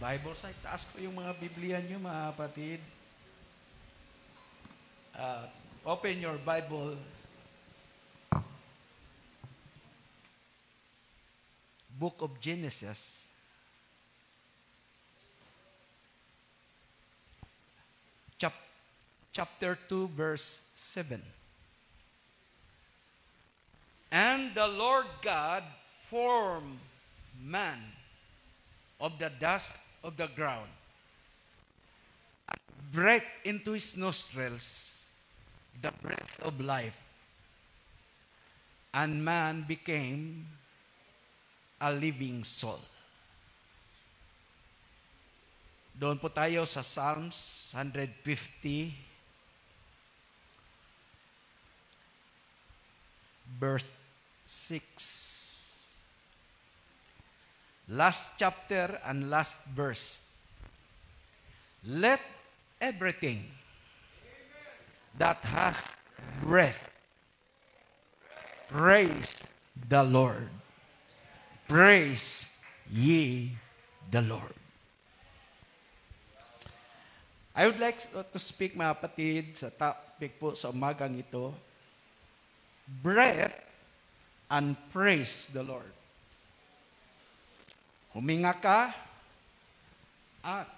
Bible site. Taas ko yung mga Biblia nyo, mga kapatid. Uh, open your Bible. Book of Genesis. Chap chapter 2, verse 7. And the Lord God formed man of the dust of the ground and breathed into his nostrils the breath of life. And man became a living soul. Doon po tayo sa Psalms 150 verse 6 last chapter and last verse. Let everything that has breath praise the Lord. Praise ye the Lord. I would like to speak mga kapatid sa topic po sa umagang ito. Breath and praise the Lord. Huminga ka at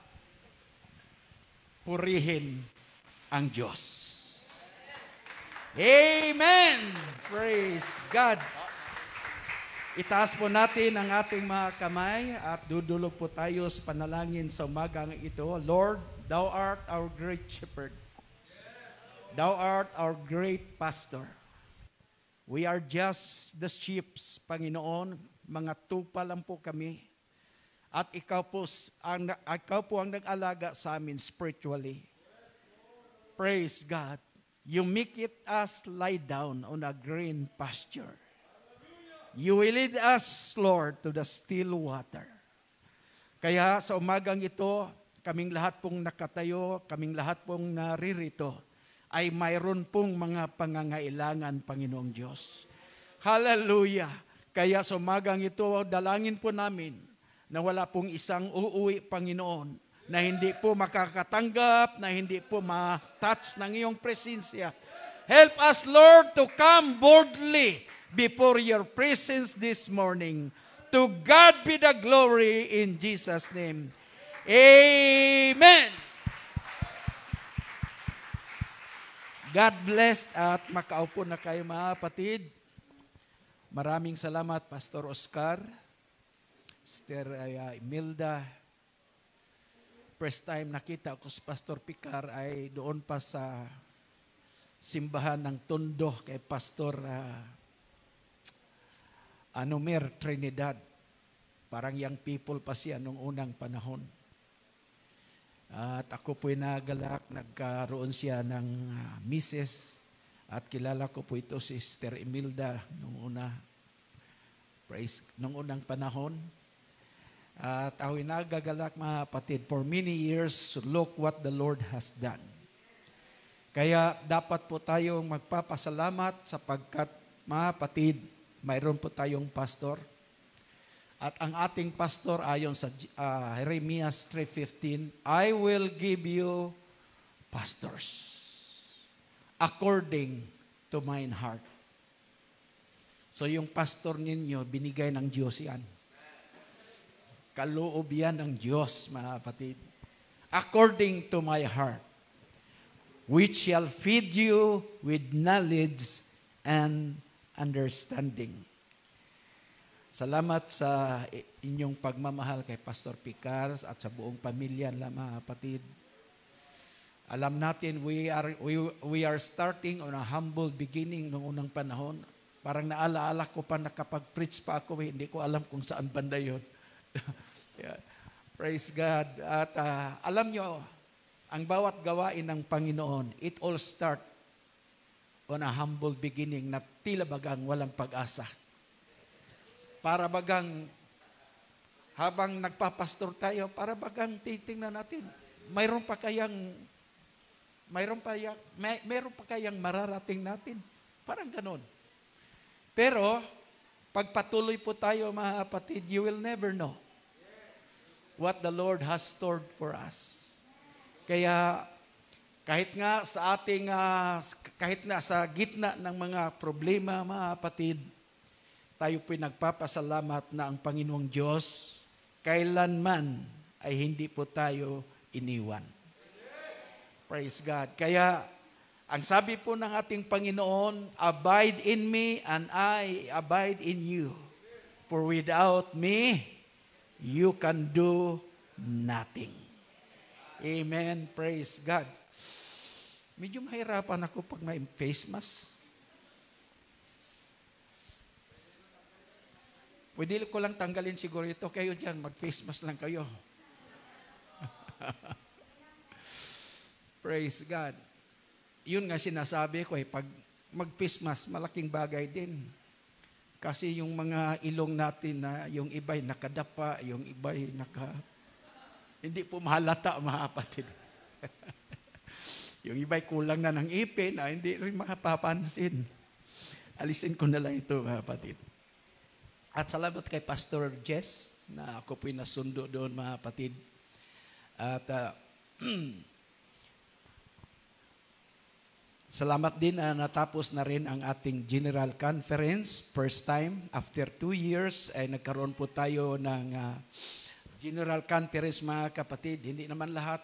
purihin ang Diyos. Amen! Praise God! Itaas po natin ang ating mga kamay at dudulog po tayo sa panalangin sa umagang ito. Lord, Thou art our great shepherd. Thou art our great pastor. We are just the sheep, Panginoon. Mga tupa lang po kami at ikaw po ang, ikaw po ang nag-alaga sa amin spiritually. Praise God. You make it us lie down on a green pasture. You will lead us, Lord, to the still water. Kaya sa umagang ito, kaming lahat pong nakatayo, kaming lahat pong naririto, ay mayroon pong mga pangangailangan, Panginoong Diyos. Hallelujah! Kaya sa umagang ito, dalangin po namin na wala pong isang uuwi, Panginoon, na hindi po makakatanggap, na hindi po ma-touch ng iyong presensya. Help us, Lord, to come boldly before your presence this morning. To God be the glory in Jesus' name. Amen! God bless at makaupo na kayo mga kapatid. Maraming salamat, Pastor Oscar. Sister uh, Imelda. First time nakita ko si Pastor Picar ay doon pa sa simbahan ng Tondo kay Pastor uh, Anomer Trinidad. Parang young people pa siya nung unang panahon. At ako po'y nagalak, nagkaroon siya ng uh, misis. At kilala ko po ito si Sister Imelda nung una. Praise, nung unang panahon. At ako nagagalak mga kapatid, for many years, look what the Lord has done. Kaya dapat po tayong magpapasalamat sapagkat mga kapatid, mayroon po tayong pastor. At ang ating pastor ayon sa uh, Jeremias 3.15, I will give you pastors according to mine heart. So yung pastor ninyo, binigay ng Diyos yan. Kaloob yan ng Diyos, mga kapatid. According to my heart, which shall feed you with knowledge and understanding. Salamat sa inyong pagmamahal kay Pastor Picars at sa buong pamilya nila, mga kapatid. Alam natin, we are, we, we are starting on a humble beginning noong unang panahon. Parang naalaala ko pa, nakapag-preach pa ako, eh. hindi ko alam kung saan banda yun. Praise God. At uh, alam nyo, ang bawat gawain ng Panginoon, it all start on a humble beginning na tila bagang walang pag-asa. Para bagang habang nagpapastor tayo, para bagang titingnan natin, mayroon pa kayang mayroon pa kayang, may, mayroon pa kayang mararating natin. Parang ganun. Pero, pagpatuloy po tayo, mga kapatid, you will never know what the Lord has stored for us. Kaya kahit nga sa ating uh, kahit na sa gitna ng mga problema, mga kapatid, tayo po'y nagpapasalamat na ang Panginoong Diyos kailanman ay hindi po tayo iniwan. Praise God. Kaya ang sabi po ng ating Panginoon, abide in me and I abide in you. For without me, you can do nothing. Amen. Praise God. Medyo mahirapan ako pag may face mask. Pwede ko lang tanggalin siguro ito. Kayo dyan, mag-face mask lang kayo. Praise God. Yun nga sinasabi ko eh, pag mag-face mask, malaking bagay din. Kasi yung mga ilong natin na yung iba'y nakadapa, yung iba'y naka... Hindi po mahalata, mga kapatid. yung iba'y kulang na ng ipin, ah, hindi rin makapapansin. Alisin ko na lang ito, mga kapatid. At salamat kay Pastor Jess na ako po'y nasundo doon, mga kapatid. At uh, Salamat din na ah, natapos na rin ang ating General Conference. First time, after two years, ay nagkaroon po tayo ng uh, General Conference mga kapatid. Hindi naman lahat,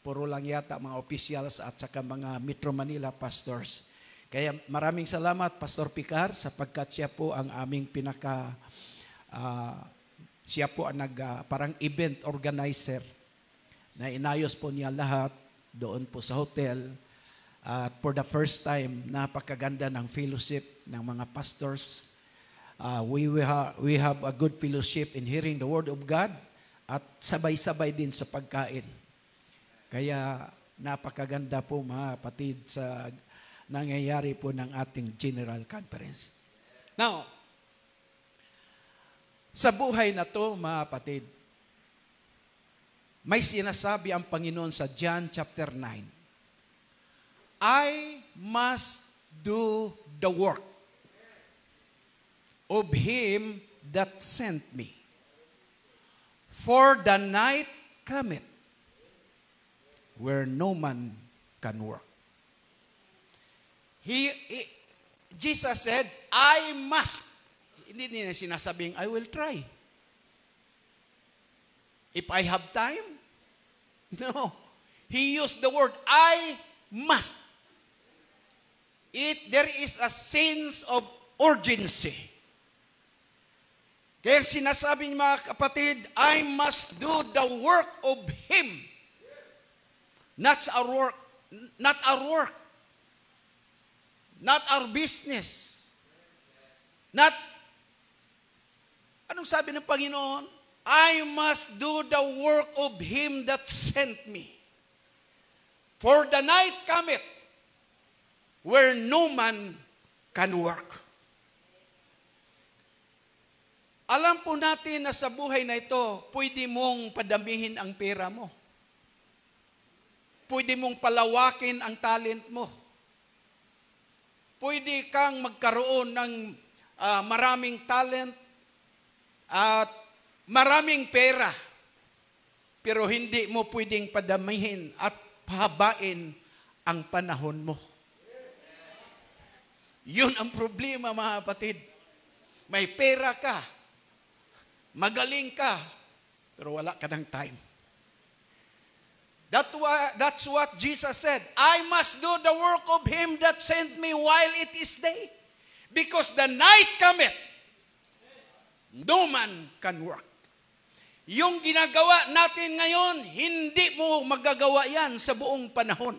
puro lang yata mga officials at saka mga Metro Manila pastors. Kaya maraming salamat Pastor Picar sapagkat siya po ang aming pinaka, uh, siya po ang nag, uh, parang event organizer na inayos po niya lahat doon po sa hotel at uh, for the first time, napakaganda ng fellowship ng mga pastors. Uh, we, we, ha, we have a good fellowship in hearing the Word of God at sabay-sabay din sa pagkain. Kaya napakaganda po mga patid sa nangyayari po ng ating General Conference. Now, sa buhay na to mga patid, may sinasabi ang Panginoon sa John chapter 9 I must do the work of him that sent me. For the night cometh where no man can work. He, he Jesus said, I must. Hindi niya sinasabing, I will try. If I have time? No. He used the word, I must. it there is a sense of urgency. Kaya sinasabi niya mga kapatid, I must do the work of Him. Not our work. Not our work. Not our business. Not, anong sabi ng Panginoon? I must do the work of Him that sent me. For the night cometh, where no man can work. Alam po natin na sa buhay na ito, pwede mong padamihin ang pera mo. Pwede mong palawakin ang talent mo. Pwede kang magkaroon ng uh, maraming talent at maraming pera. Pero hindi mo pwedeng padamihin at pahabain ang panahon mo. Yun ang problema, mga kapatid. May pera ka, magaling ka, pero wala ka ng time. That why, that's what Jesus said. I must do the work of Him that sent me while it is day. Because the night cometh, no man can work. Yung ginagawa natin ngayon, hindi mo magagawa yan sa buong panahon.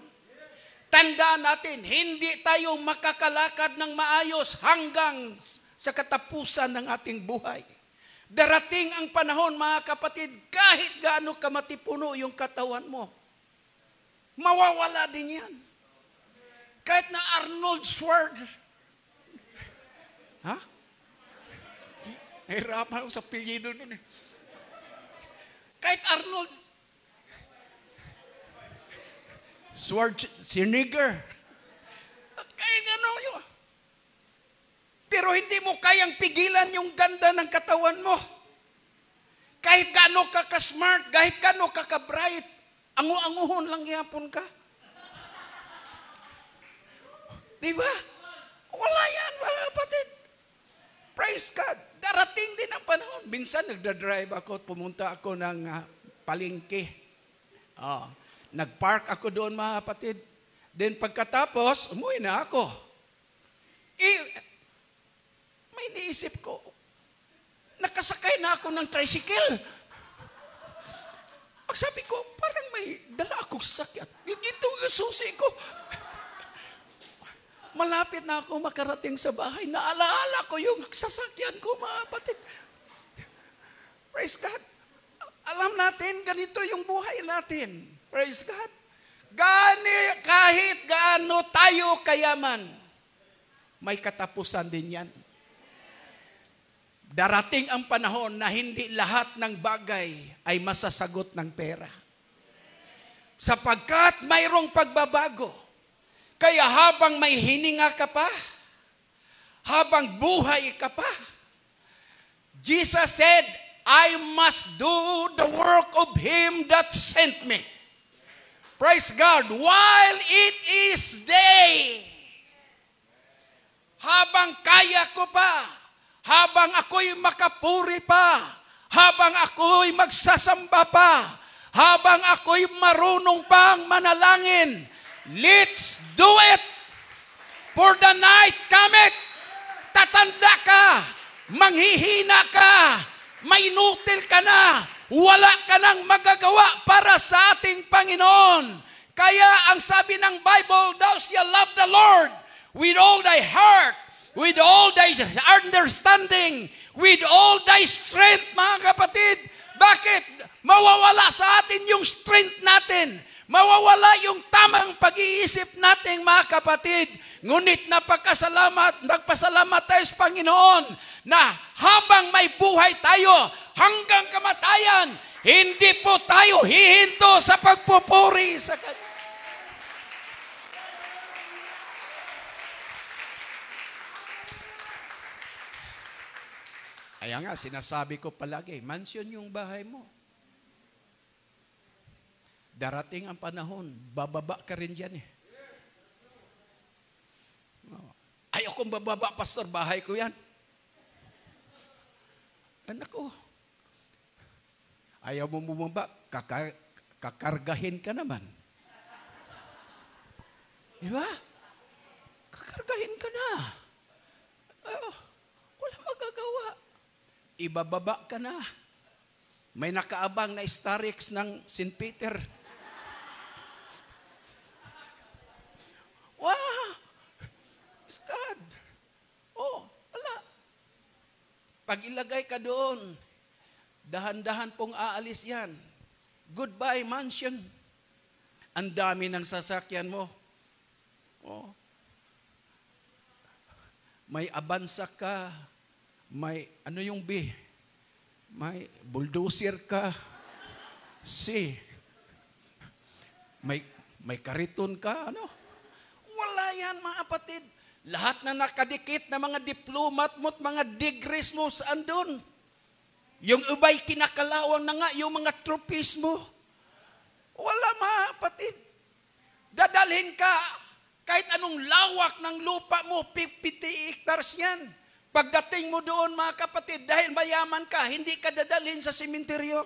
Tandaan natin, hindi tayo makakalakad ng maayos hanggang sa katapusan ng ating buhay. Darating ang panahon, mga kapatid, kahit gaano kamatipuno yung katawan mo, mawawala din yan. Kahit na Arnold Sword. Ha? Nahirapan ako sa pilyido nun eh. Kahit Arnold Schwarzenegger. Kaya gano'n yun. Pero hindi mo kayang pigilan yung ganda ng katawan mo. Kahit gaano ka ka-smart, kahit gaano ka ka-bright, angu-anguhon lang yapon ka. Di ba? Wala yan, mga kapatid. Praise God. Darating din ang panahon. Minsan nagda-drive ako at pumunta ako ng uh, palengke. Oh, Nagpark ako doon mga kapatid. Then pagkatapos, umuwi na ako. Eh, may niisip ko, nakasakay na ako ng tricycle. Ang sabi ko, parang may dala akong sakit. Ito yung susi ko. Malapit na ako makarating sa bahay. Naalala ko yung sasakyan ko, mga kapatid. Praise God. Alam natin, ganito yung buhay natin. Praise God. Gani, kahit gaano tayo kayaman, may katapusan din yan. Darating ang panahon na hindi lahat ng bagay ay masasagot ng pera. Sapagkat mayroong pagbabago. Kaya habang may hininga ka pa, habang buhay ka pa, Jesus said, I must do the work of Him that sent me. Praise God. While it is day. Habang kaya ko pa. Habang ako'y makapuri pa. Habang ako'y magsasamba pa. Habang ako'y marunong pang manalangin. Let's do it. For the night cometh. Tatanda ka. Manghihina ka. May inutil ka na wala ka nang magagawa para sa ating Panginoon. Kaya ang sabi ng Bible, thou shalt love the Lord with all thy heart, with all thy understanding, with all thy strength, mga kapatid. Bakit? Mawawala sa atin yung strength natin. Mawawala yung tamang pag-iisip natin, mga kapatid. Ngunit napakasalamat, nagpasalamat tayo sa Panginoon na habang may buhay tayo, hanggang kamatayan. Hindi po tayo hihinto sa pagpupuri sa Kanya. Kaya nga, sinasabi ko palagi, mansion yung bahay mo. Darating ang panahon, bababa ka rin dyan eh. Oh. Ayokong bababa, pastor, bahay ko yan. Anak ko, Ayaw mo bumaba, kakar kakargahin ka naman. Di ba? Kakargahin ka na. Oh, wala magagawa. Ibababa ka na. May nakaabang na starix ng St. Peter. Wow! It's God. Oh, wala. Pag ilagay ka doon, Dahan-dahan pong aalis yan. Goodbye, mansion. Ang dami ng sasakyan mo. Oh. May abansa ka. May, ano yung B? May bulldozer ka. C. May, may kariton ka. Ano? Wala yan, mga kapatid. Lahat na nakadikit na mga diplomat mo at mga degrees mo, saan doon? Yung iba'y kinakalawang na nga yung mga tropis mo. Wala mapatid. Dadalhin ka kahit anong lawak ng lupa mo, 50 hectares yan. Pagdating mo doon mga kapatid, dahil mayaman ka, hindi ka dadalhin sa simenteryo.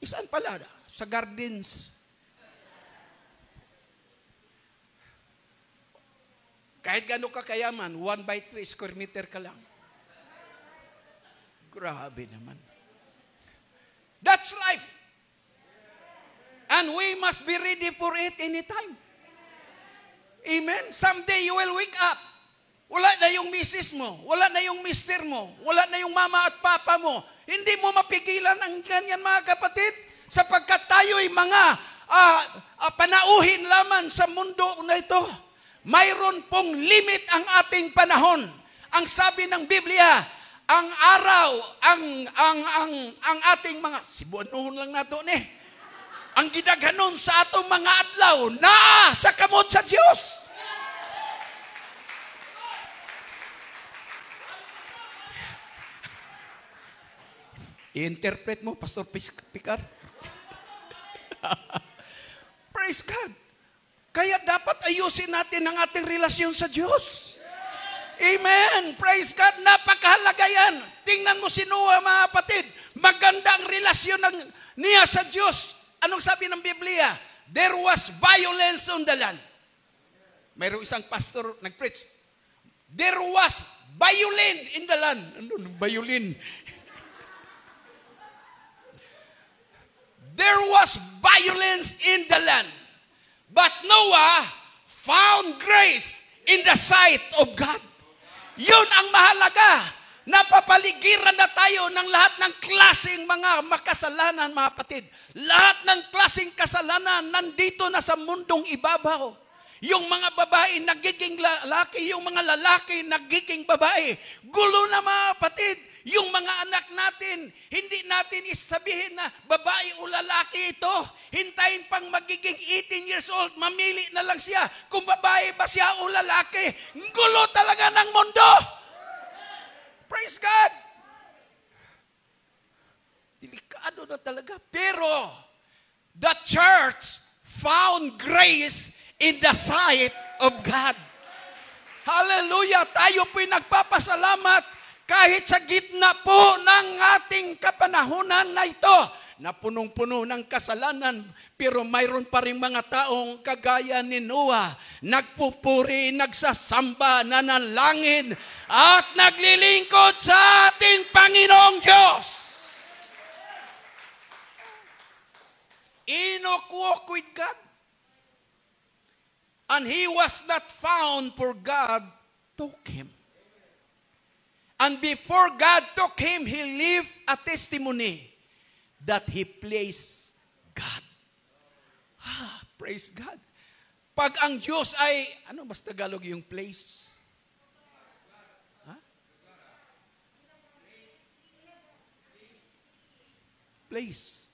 Isan pala? Sa gardens. Kahit gano'n ka kayaman, 1 by 3 square meter ka lang. Grabe naman. That's life. And we must be ready for it anytime. Amen? Someday you will wake up. Wala na yung misis mo. Wala na yung mister mo. Wala na yung mama at papa mo. Hindi mo mapigilan ang ganyan mga kapatid sapagkat tayo'y mga uh, uh, panauhin laman sa mundo na ito. Mayroon pong limit ang ating panahon. Ang sabi ng Biblia, ang araw, ang, ang, ang, ang ating mga, sibuanuhon lang nato ni, eh. ang gidaghanon sa atong mga adlaw, naa sa kamot sa Dios. I-interpret mo, Pastor Picar. Praise God. Kaya dapat ayusin natin ang ating relasyon sa Diyos. Amen! Praise God! Napakahalaga yan. Tingnan mo si Noah, mga kapatid. Maganda ang relasyon ng, niya sa Diyos. Anong sabi ng Biblia? There was violence on the land. Mayroong isang pastor nag-preach. There was violin in the land. Ano, ano violin? There was violence in the land. But Noah found grace in the sight of God. Yun ang mahalaga. Napapaligiran na tayo ng lahat ng klaseng mga makasalanan, mga kapatid. Lahat ng klaseng kasalanan nandito na sa mundong ibabaw. Yung mga babae nagiging lalaki, yung mga lalaki nagiging babae. Gulo na mga kapatid. Yung mga anak natin, hindi natin isabihin na babae o lalaki ito. Hintayin pang magiging 18 years old, mamili na lang siya kung babae ba siya o lalaki. Gulo talaga ng mundo! Praise God! Delikado na talaga. Pero, the church found grace in the sight of God. Hallelujah! Tayo po'y nagpapasalamat kahit sa gitna po ng ating kapanahunan na ito, na punong-puno ng kasalanan, pero mayroon pa rin mga taong kagaya ni Noah, nagpupuri, nagsasamba, nanalangin, at naglilingkod sa ating Panginoong Diyos. Enoch walked with God. And he was not found for God took him. And before God took him, he lived a testimony that he placed God. Ah, praise God. Pag ang Diyos ay, ano mas Tagalog yung place? Huh? Place.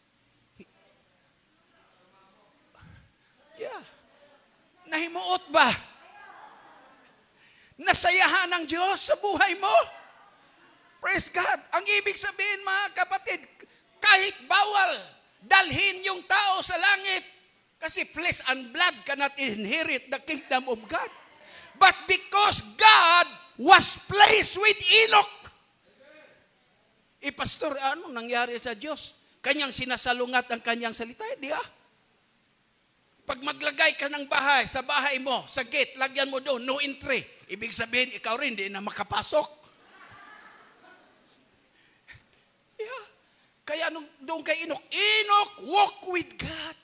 Yeah. Nahimuot ba? Nasayahan ang Diyos sa buhay mo? Praise God. Ang ibig sabihin mga kapatid, kahit bawal, dalhin yung tao sa langit. Kasi flesh and blood cannot inherit the kingdom of God. But because God was placed with Enoch. Eh, pastor, ano nangyari sa Diyos? Kanyang sinasalungat ang kanyang salita. Eh, di eh, ah. Pag maglagay ka ng bahay, sa bahay mo, sa gate, lagyan mo doon, no entry. Ibig sabihin, ikaw rin, hindi na makapasok. Yeah. Kaya nung, doon kay Inok, Inok, walk with God.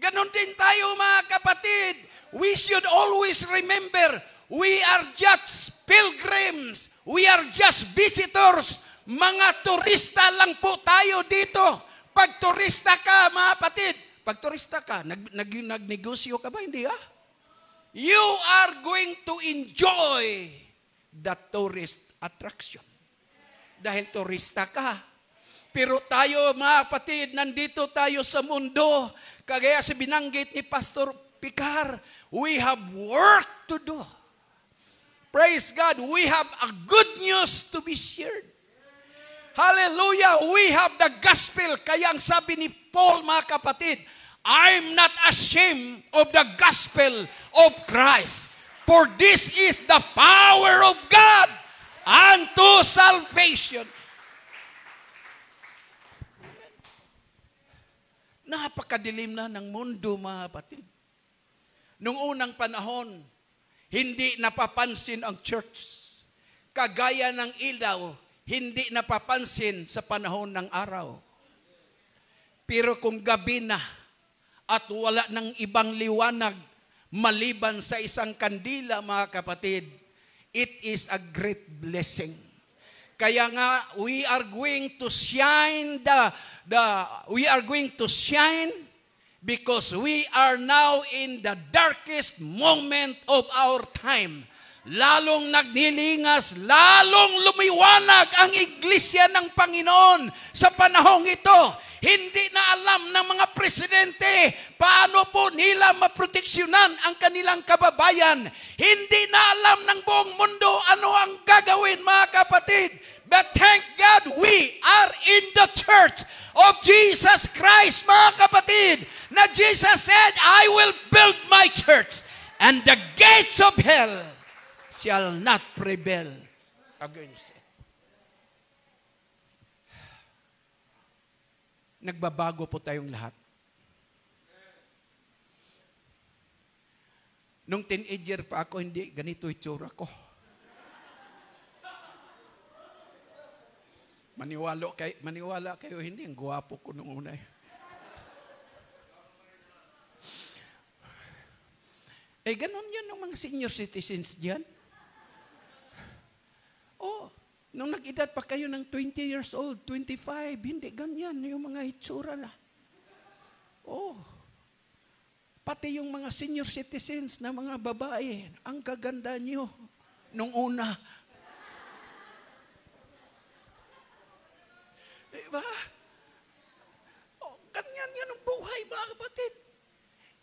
Ganon din tayo mga kapatid. We should always remember, we are just pilgrims. We are just visitors. Mga turista lang po tayo dito. Pag turista ka, mga kapatid, pag turista ka, nag, nag, nagnegosyo ka ba? Hindi ah. You are going to enjoy the tourist attraction. Dahil turista ka. Pero tayo mga kapatid, nandito tayo sa mundo. Kagaya sa binanggit ni Pastor Picar, we have work to do. Praise God, we have a good news to be shared. Hallelujah, we have the gospel. Kaya ang sabi ni Paul, mga kapatid, I'm not ashamed of the gospel of Christ. For this is the power of God unto salvation. Napakadilim na ng mundo, mga kapatid. Noong unang panahon, hindi napapansin ang church. Kagaya ng ilaw, hindi napapansin sa panahon ng araw. Pero kung gabi na at wala ng ibang liwanag maliban sa isang kandila, mga kapatid, It is a great blessing. Kaya nga we are going to shine the the we are going to shine because we are now in the darkest moment of our time lalong nagnilingas, lalong lumiwanag ang iglesia ng Panginoon sa panahong ito. Hindi na alam ng mga presidente paano po nila maproteksyonan ang kanilang kababayan. Hindi na alam ng buong mundo ano ang gagawin mga kapatid. But thank God we are in the church of Jesus Christ mga kapatid. Na Jesus said, I will build my church and the gates of hell shall not prevail against it. Nagbabago po tayong lahat. Nung teenager pa ako, hindi ganito itsura ko. Maniwalo kayo, maniwala kayo, hindi. Ang gwapo ko nung una. eh, eh ganun yun ng mga senior citizens diyan. Oh, nung nag-edad pa kayo ng 20 years old, 25, hindi ganyan yung mga itsura na. Oh, pati yung mga senior citizens na mga babae, ang kaganda nyo nung una. Diba? Oh, ganyan yan ang buhay, mga kapatid.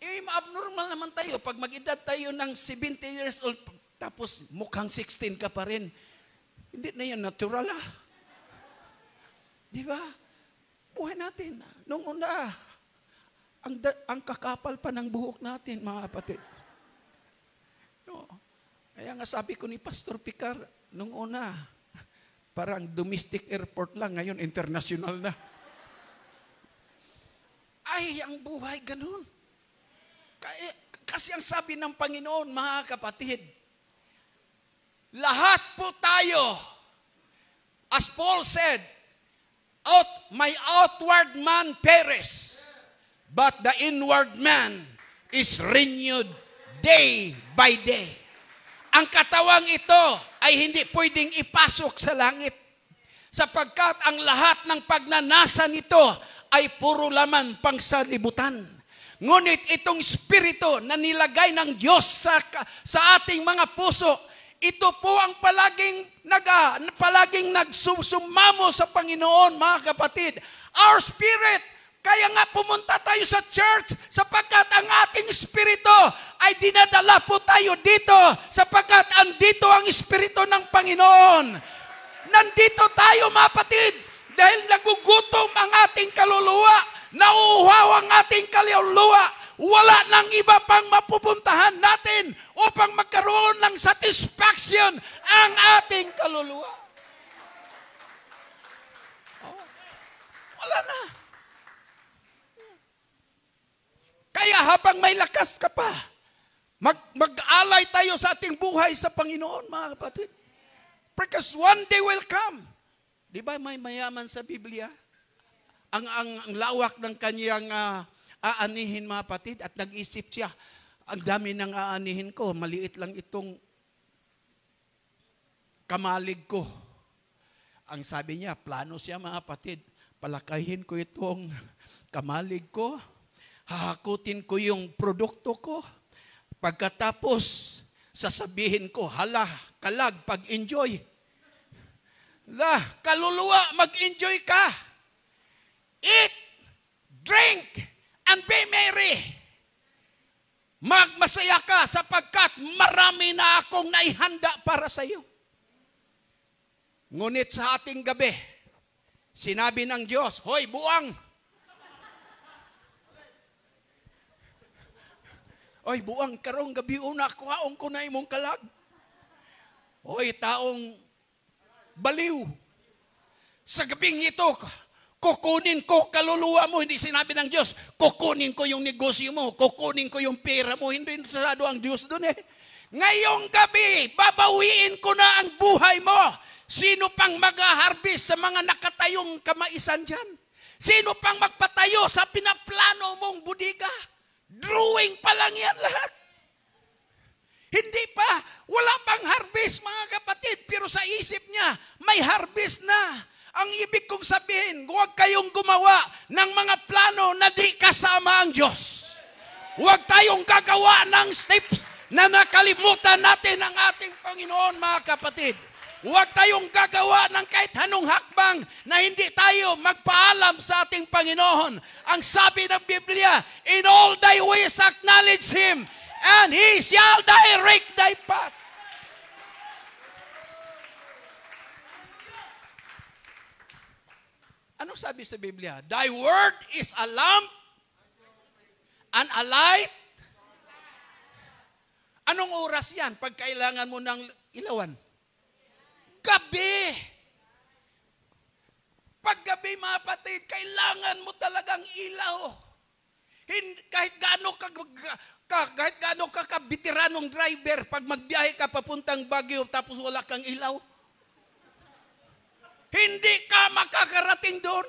Eh, abnormal naman tayo. Pag mag-edad tayo ng 70 years old, tapos mukhang 16 ka pa rin. Hindi na yan natural ah. Di ba? Buhay natin. Nung una, ang, da- ang kakapal pa ng buhok natin, mga kapatid. No. Kaya nga sabi ko ni Pastor Picar, nung una, parang domestic airport lang, ngayon international na. Ay, ang buhay ganun. Kaya, kasi ang sabi ng Panginoon, mga kapatid, lahat po tayo, as Paul said, out, my outward man perish, but the inward man is renewed day by day. Ang katawang ito ay hindi pwedeng ipasok sa langit sapagkat ang lahat ng pagnanasa nito ay puro laman pang salibutan. Ngunit itong espiritu na nilagay ng Diyos sa, sa ating mga puso ito po ang palaging, naga, palaging nagsusumamo sa Panginoon, mga kapatid. Our spirit, kaya nga pumunta tayo sa church sapagkat ang ating spirito ay dinadala po tayo dito sapagkat andito ang spirito ng Panginoon. Nandito tayo, mga kapatid, dahil nagugutom ang ating kaluluwa, nauuhaw ang ating kaluluwa, wala nang iba pang mapupuntahan natin upang magkaroon ng satisfaction ang ating kaluluwa. Oh, wala na. Kaya habang may lakas ka pa, mag, mag-alay tayo sa ating buhay sa Panginoon, mga kapatid. Because one day will come. Di ba may mayaman sa Biblia? Ang, ang, ang lawak ng kanyang uh, aanihin mga patid at nag-isip siya, ang dami nang aanihin ko, maliit lang itong kamalig ko. Ang sabi niya, plano siya mga patid, palakahin ko itong kamalig ko, hahakutin ko yung produkto ko, pagkatapos sasabihin ko, hala, kalag, pag-enjoy. La, kaluluwa, mag-enjoy ka. Eat, drink, and be merry. Magmasaya ka sapagkat marami na akong naihanda para sa iyo. Ngunit sa ating gabi, sinabi ng Diyos, Hoy, buwang! Oy, buwang karong gabi una, kuhaong ko na imong kalag. Oy, taong baliw. Sa gabing ito, Kukunin ko kaluluwa mo, hindi sinabi ng Diyos. Kukunin ko yung negosyo mo, kukunin ko yung pera mo, hindi interesado ang Diyos doon eh. Ngayong gabi, babawiin ko na ang buhay mo. Sino pang mag-harvest sa mga nakatayong kamaisan dyan? Sino pang magpatayo sa pinaplano mong budiga? Drawing pa lang yan lahat. Hindi pa, wala pang harvest mga kapatid, pero sa isip niya, may harvest na. Ang ibig kong sabihin, huwag kayong gumawa ng mga plano na di kasama ang Diyos. Huwag tayong gagawa ng steps na nakalimutan natin ang ating Panginoon, mga kapatid. Huwag tayong gagawa ng kahit anong hakbang na hindi tayo magpaalam sa ating Panginoon. Ang sabi ng Biblia, In all thy ways acknowledge Him, and He shall direct thy path. Ano sabi sa Biblia? Thy word is a lamp and a light. Anong oras yan pag kailangan mo ng ilawan? Gabi. Pag gabi, mga patid, kailangan mo talagang ilaw. Hin, kahit gaano ka, ka kahit gaano ka kabitiranong driver, pag magbiyahe ka papuntang Baguio tapos wala kang ilaw, hindi ka makakarating doon.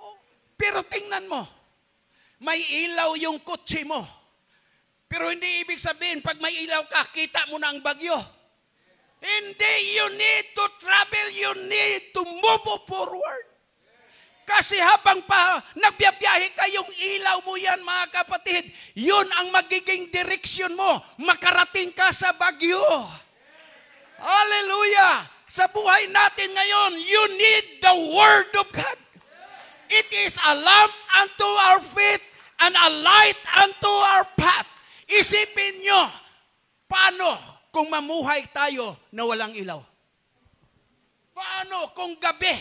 Oh, pero tingnan mo, may ilaw yung kotse mo. Pero hindi ibig sabihin, pag may ilaw ka, kita mo na ang bagyo. Hindi, you need to travel, you need to move forward. Kasi habang pa, nagbiyabiyahe ka, yung ilaw mo yan, mga kapatid, yun ang magiging direksyon mo. Makarating ka sa bagyo. Hallelujah! sa buhay natin ngayon, you need the Word of God. It is a lamp unto our feet and a light unto our path. Isipin nyo, paano kung mamuhay tayo na walang ilaw? Paano kung gabi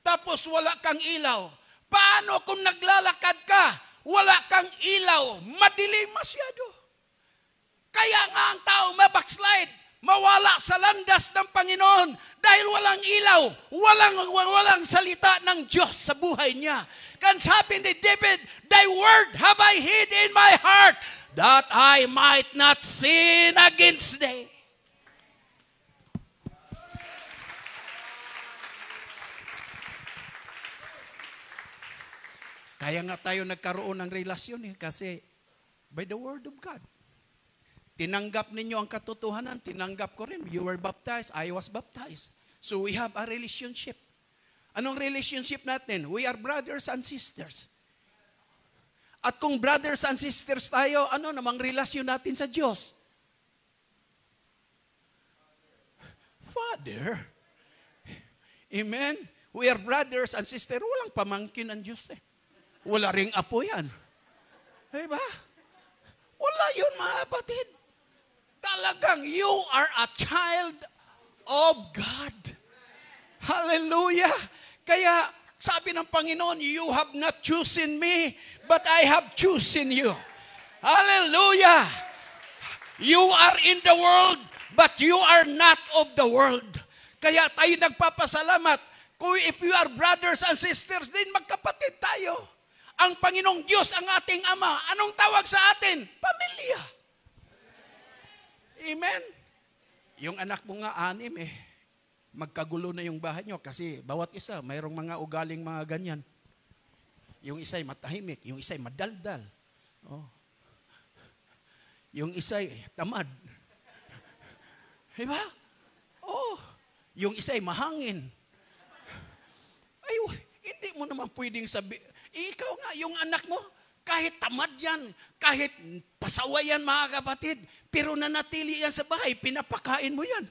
tapos wala kang ilaw? Paano kung naglalakad ka, wala kang ilaw, madilim masyado? Kaya nga ang tao mabackslide mawala sa landas ng Panginoon dahil walang ilaw, walang, walang salita ng Diyos sa buhay niya. Kan sabi ni David, Thy word have I hid in my heart that I might not sin against thee. Kaya nga tayo nagkaroon ng relasyon eh, kasi by the word of God. Tinanggap ninyo ang katotohanan, tinanggap ko rin. You were baptized, I was baptized. So we have a relationship. Anong relationship natin? We are brothers and sisters. At kung brothers and sisters tayo, ano namang relasyon natin sa Diyos? Father. Amen? We are brothers and sisters. Walang pamangkin ang Diyos eh. Wala ring apo yan. Diba? Wala yun mga kapatid. Talagang you are a child of God. Hallelujah. Kaya sabi ng Panginoon, you have not chosen me, but I have chosen you. Hallelujah. You are in the world, but you are not of the world. Kaya tayo nagpapasalamat kung if you are brothers and sisters din, magkapatid tayo. Ang Panginoong Diyos ang ating Ama. Anong tawag sa atin? Pamilya. Amen? Yung anak mo nga, anim eh. Magkagulo na yung bahay nyo kasi bawat isa, mayroong mga ugaling mga ganyan. Yung isa'y matahimik, yung isa'y madaldal. Oh. Yung isa'y tamad. Diba? Oh, yung isa'y mahangin. Ay, hindi mo naman pwedeng sabi, ikaw nga, yung anak mo, kahit tamad yan, kahit pasaway yan mga kapatid, pero nanatili yan sa bahay, pinapakain mo yan.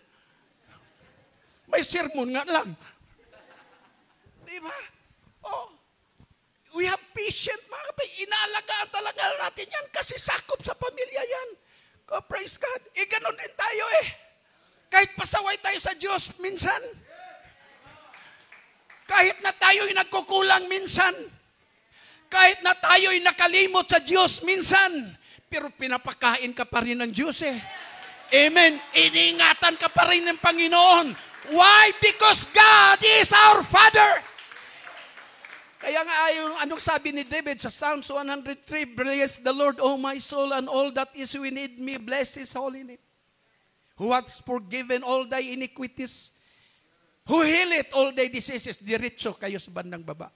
May sermon nga lang. Di ba? Oh, we have patient, mga kapatid. Inaalagaan talaga natin yan kasi sakop sa pamilya yan. Oh, praise God. E ganun din tayo eh. Kahit pasaway tayo sa Diyos, minsan. Kahit na tayo'y nagkukulang minsan. Kahit na tayo'y nakalimot sa Diyos, minsan pero pinapakain ka pa rin ng Diyos eh. Amen. Iniingatan ka pa rin ng Panginoon. Why? Because God is our Father. Kaya nga ayon, anong sabi ni David sa Psalms 103, Bless the Lord, O my soul, and all that is within me. Bless His holy name. Who has forgiven all thy iniquities. Who healeth all thy diseases. Diretso kayo sa bandang baba.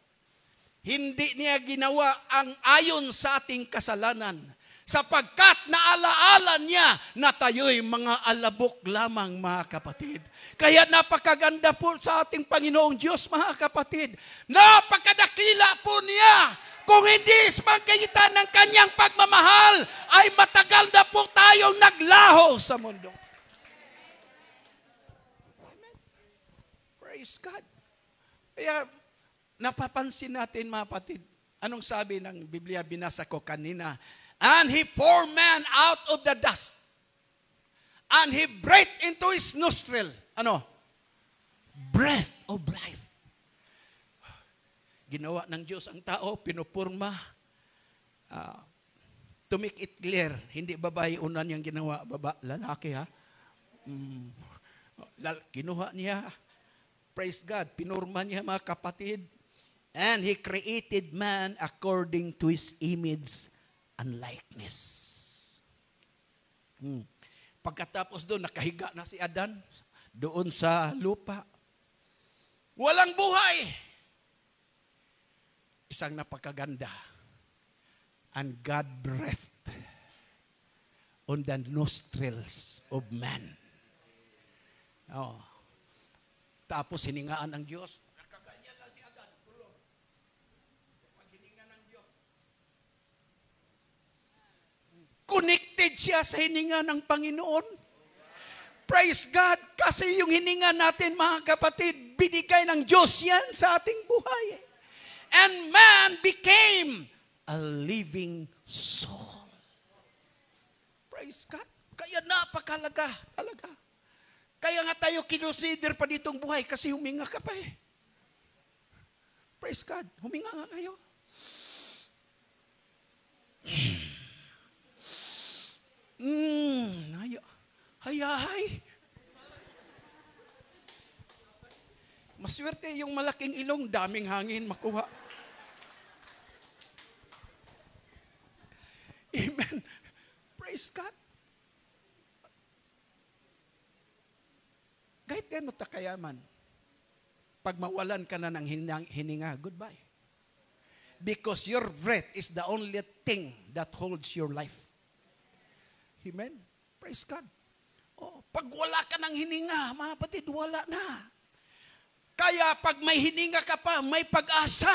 Hindi niya ginawa ang ayon sa ating kasalanan sapagkat naalaala niya na tayo'y mga alabok lamang mga kapatid. Kaya napakaganda po sa ating Panginoong Diyos mga kapatid. Napakadakila po niya kung hindi ismangkita ng kanyang pagmamahal ay matagal na po tayong naglaho sa mundo. Amen. Praise God. Kaya napapansin natin mga kapatid, anong sabi ng Biblia binasa ko kanina? And he formed man out of the dust. And he breathed into his nostril. Ano? Breath of life. Ginawa ng Diyos ang tao, pinupurma. Uh, ah, to make it clear, hindi babae una niyang ginawa, baba, lalaki ha. Mm, kinuha niya. Praise God, pinurma niya mga kapatid. And He created man according to His image unlikeness. Hmm. Pagkatapos doon, nakahiga na si Adan doon sa lupa. Walang buhay. Isang napakaganda. And God breathed on the nostrils of man. Oh. Tapos hiningaan ang Diyos, Connected siya sa hininga ng Panginoon. Praise God! Kasi yung hininga natin, mga kapatid, binigay ng Diyos yan sa ating buhay. And man became a living soul. Praise God! Kaya napakalaga talaga. Kaya nga tayo kinonsider pa ditong buhay kasi huminga ka pa eh. Praise God! Huminga nga kayo. Mm, hay, hay, ay. Maswerte yung malaking ilong, daming hangin makuha. Amen. Praise God. Kahit gano'n takayaman, pag mawalan ka na ng hininga, goodbye. Because your breath is the only thing that holds your life. Amen? Praise God. Oh, pag wala ka ng hininga, mga kapatid, wala na. Kaya pag may hininga ka pa, may pag-asa.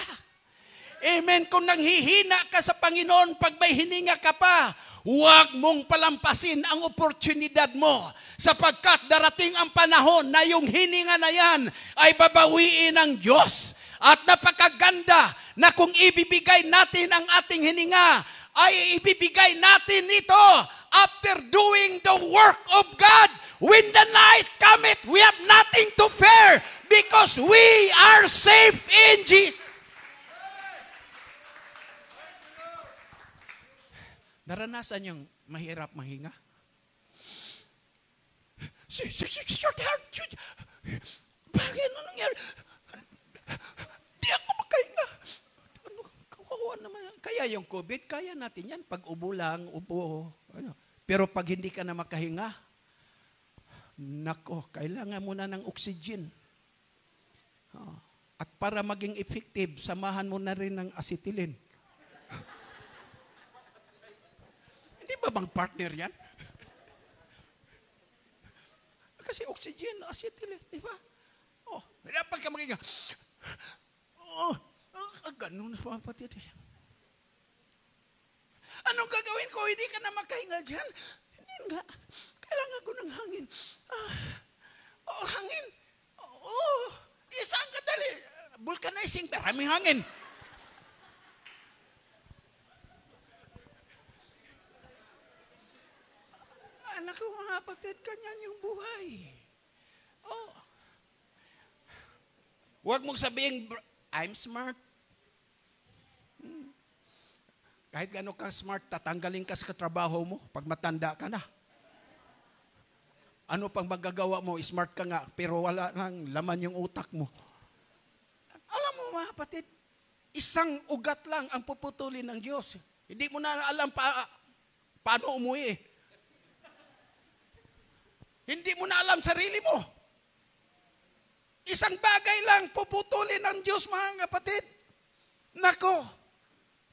Amen. Kung nanghihina ka sa Panginoon, pag may hininga ka pa, huwag mong palampasin ang oportunidad mo sapagkat darating ang panahon na yung hininga na yan ay babawiin ng Diyos. At napakaganda na kung ibibigay natin ang ating hininga, ay ibibigay natin ito after doing the work of God, when the night cometh, we have nothing to fear because we are safe in Jesus. Naranasan yung mahirap mahinga? Short heart. Bakit? Ano nangyari? Di ako makahinga. Kaya yung COVID, kaya natin yan. Pag ubo lang, ubo. Ano. Pero pag hindi ka na makahinga, nako, kailangan mo na ng oxygen. Oh. At para maging effective, samahan mo na rin ng acetylene. hindi ba bang partner yan? Kasi oxygen, acetylene, di ba? Oh, dapat ka maging, oh, ah, ah ganun na pati, pati. Anong gagawin ko? Hindi ka na makahinga dyan. Hindi nga. Kailangan ko ng hangin. Ah, oh, hangin. Oo. Oh, isang kadali. Vulcanizing, maraming hangin. Anak ko, mga kapatid, kanyan yung buhay. Oh. Huwag mong sabihin, I'm smart. Kahit gano'n ka smart, tatanggalin ka sa trabaho mo pag matanda ka na. Ano pang magagawa mo? Smart ka nga, pero wala nang laman yung utak mo. Alam mo mga kapatid, isang ugat lang ang puputulin ng Diyos. Hindi mo na alam pa, paano umuwi. Eh. Hindi mo na alam sarili mo. Isang bagay lang puputulin ng Diyos mga kapatid. Nako,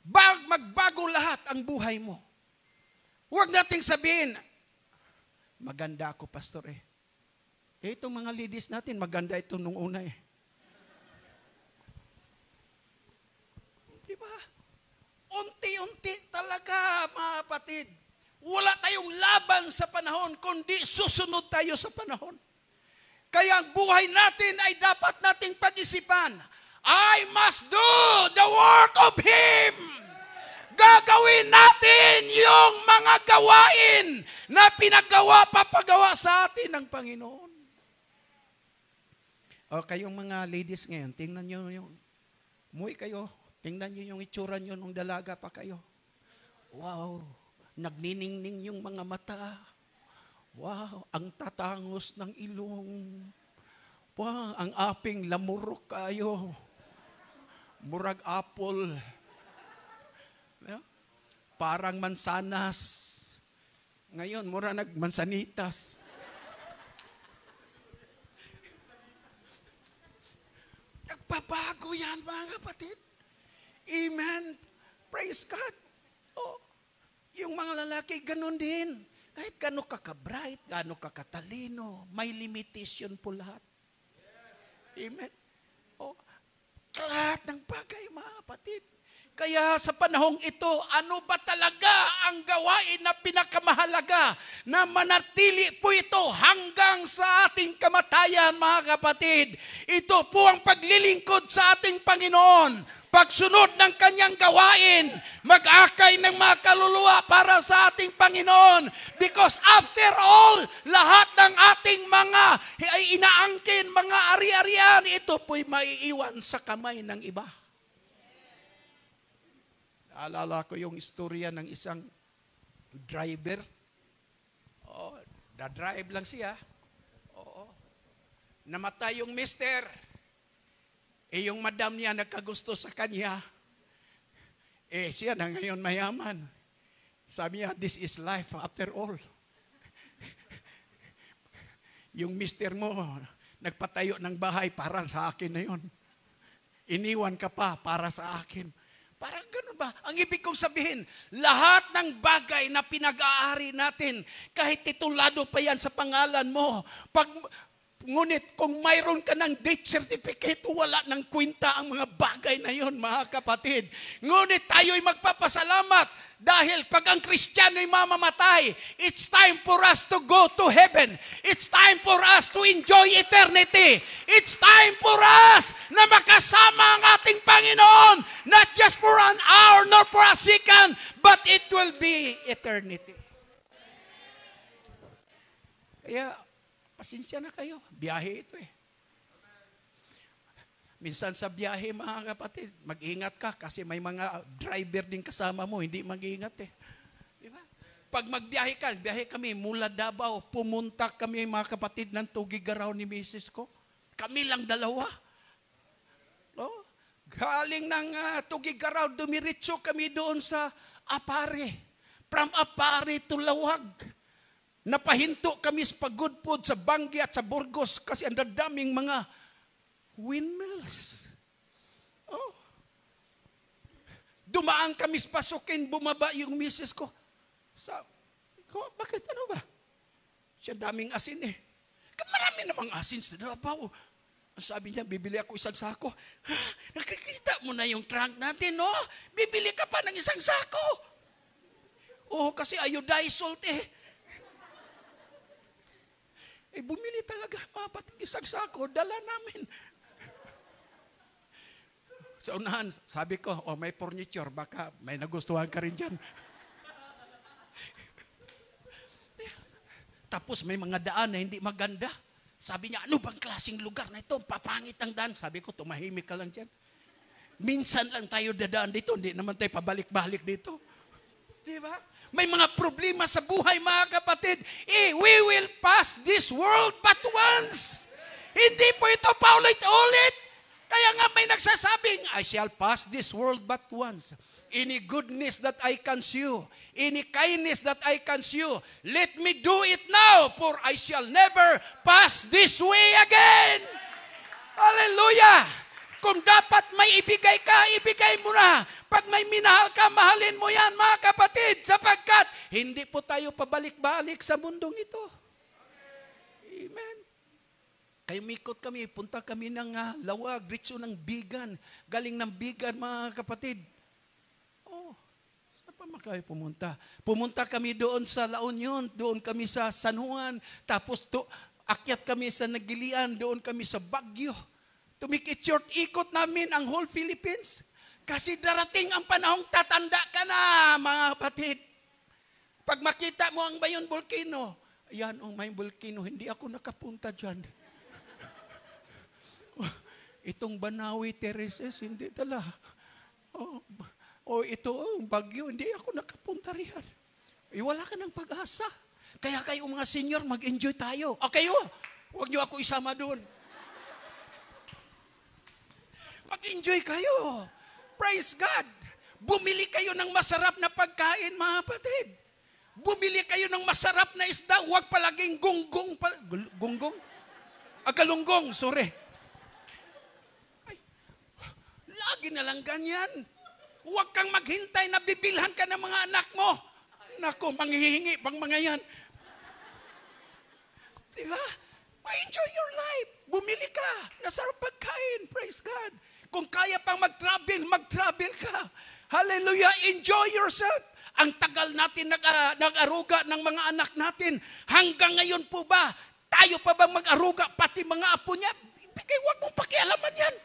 Bag, magbago lahat ang buhay mo. Huwag nating sabihin, maganda ako, pastor eh. Eh, itong mga ladies natin, maganda ito nung una eh. Di ba? Unti-unti talaga, mga kapatid. Wala tayong laban sa panahon, kundi susunod tayo sa panahon. Kaya ang buhay natin ay dapat nating pag-isipan I must do the work of Him. Gagawin natin yung mga gawain na pinagawa, papagawa sa atin ng Panginoon. O kayong mga ladies ngayon, tingnan nyo yung, muwi kayo, tingnan nyo yung itsura nyo nung dalaga pa kayo. Wow, nagniningning yung mga mata. Wow, ang tatangos ng ilong. Wow, ang aping lamurok kayo murag apple, no? parang mansanas. Ngayon, mura nagmansanitas. Nagbabago yan, mga kapatid. Amen. Praise God. Oh, yung mga lalaki, ganun din. Kahit gano'n ka ka-bright, gano'n ka katalino, may limitation po lahat. Amen. Lahat ng bagay, mga kapatid. Kaya sa panahong ito, ano ba talaga ang gawain na pinakamahalaga na manatili po ito hanggang sa ating kamatayan, mga kapatid? Ito po ang paglilingkod sa ating Panginoon, pagsunod ng kanyang gawain, mag-akay ng mga kaluluwa para sa ating Panginoon. Because after all, lahat ng ating mga inaangkin, mga ari-arian, ito po'y maiiwan sa kamay ng iba. Alala ko yung istorya ng isang driver. Oh, da-drive lang siya. Oo. Namatay yung mister. Eh, yung madam niya nagkagusto sa kanya. Eh, siya na ngayon mayaman. Sabi niya, this is life after all. yung mister mo, nagpatayo ng bahay para sa akin na yon. Iniwan ka pa para sa akin. Parang ganun ba? Ang ibig kong sabihin, lahat ng bagay na pinag-aari natin, kahit titulado pa yan sa pangalan mo, pag Ngunit kung mayroon ka ng death certificate, wala ng kwinta ang mga bagay na yon, mga kapatid. Ngunit tayo'y magpapasalamat dahil pag ang Kristiyano'y mamamatay, it's time for us to go to heaven. It's time for us to enjoy eternity. It's time for us na makasama ang ating Panginoon. Not just for an hour, nor for a second, but it will be eternity. Kaya Pasensya na kayo. Biyahe ito eh. Minsan sa biyahe, mga kapatid, mag-ingat ka kasi may mga driver din kasama mo, hindi mag-ingat eh. Di ba? Pag magbiyahe ka, biyahe kami mula Davao, pumunta kami mga kapatid ng Tugigaraw ni Mrs. ko. Kami lang dalawa. Oh, galing ng uh, ah, Tugigaraw, dumiritso kami doon sa Apare. From Apare to Lawag. Napahinto kami sa pagudpod sa Bangi at sa Burgos kasi ang daming mga windmills. Oh. Dumaan kami sa pasukin, bumaba yung misis ko. Sa, ko, bakit ano ba? Siya daming asin eh. Marami namang asin sa Davao. sabi niya, bibili ako isang sako. Ha, nakikita mo na yung trunk natin, no? Bibili ka pa ng isang sako. Oo, oh, kasi iodized salt eh. Eh, bumili talaga mga ah, patid yung sagsako, dala namin. Sa so, unahan, sabi ko, oh, may furniture, baka may nagustuhan ka rin dyan. Tapos may mga daan na hindi maganda. Sabi niya, ano bang klaseng lugar na ito? Papangit ang daan. Sabi ko, tumahimik ka lang dyan. Minsan lang tayo dadaan dito, hindi naman tayo pabalik-balik dito. Di ba? May mga problema sa buhay, mga kapatid. Eh, we will pass this world but once. Hindi po ito paulit-ulit. Kaya nga may nagsasabing, I shall pass this world but once. Any goodness that I can consume, any kindness that I can consume, let me do it now, for I shall never pass this way again. Hallelujah! Kung dapat may ibigay ka, ibigay mo na. Pag may minahal ka, mahalin mo yan, mga kapatid, sapagkat hindi po tayo pabalik-balik sa mundong ito. Amen. Kay Mikot kami, punta kami ng uh, Lawag, Ritso ng Bigan. Galing ng Bigan, mga kapatid. Oh, saan pa makayo pumunta? Pumunta kami doon sa La Union, doon kami sa San Juan, tapos to, akyat kami sa Nagilian, doon kami sa Bagyo. Tumikit make short, ikot namin ang whole Philippines. Kasi darating ang panahong tatanda ka na, mga kapatid. Pag makita mo ang Bayon Volcano, yan oh, ang Bayon Volcano, hindi ako nakapunta dyan. Itong Banawi Tereses, hindi tala. O, oh, oh, ito, ang oh, bagyo, hindi ako nakapunta riyan. Eh, wala ka ng pag-asa. Kaya kayo mga senior, mag-enjoy tayo. O kayo, oh. huwag niyo ako isama doon. Mag-enjoy kayo. Praise God. Bumili kayo ng masarap na pagkain, mga kapatid. Bumili kayo ng masarap na isda. Huwag palaging gunggong. Pal- gunggong? Agalunggong, ah, sorry. Ay, lagi na lang ganyan. Huwag kang maghintay na bibilhan ka ng mga anak mo. Nako, manghihingi pang mga yan. Di ba? enjoy your life. Bumili ka. Nasarap pagkain. Praise God. Kung kaya pang mag-travel, mag-travel ka. Hallelujah, enjoy yourself. Ang tagal natin nag, uh, nag-aruga ng mga anak natin. Hanggang ngayon po ba, tayo pa bang mag-aruga pati mga apo niya? Ibigay, wag mong pakialaman yan.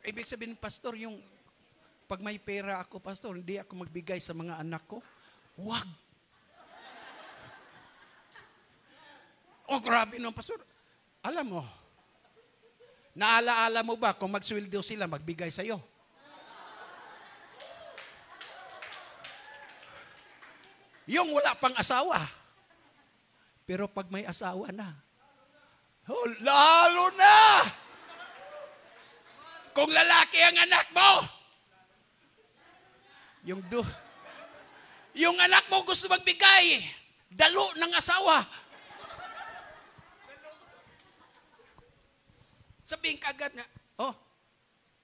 Ibig sabihin, pastor, yung pag may pera ako, pastor, hindi ako magbigay sa mga anak ko. Wag. O oh, grabe ng pastor. Alam mo, naalaala mo ba kung magsweldo sila, magbigay sa'yo? Yung wala pang asawa. Pero pag may asawa na, oh, lalo na! Kung lalaki ang anak mo, yung do yung anak mo gusto magbigay, dalo ng asawa. Sabihin ka agad na, oh,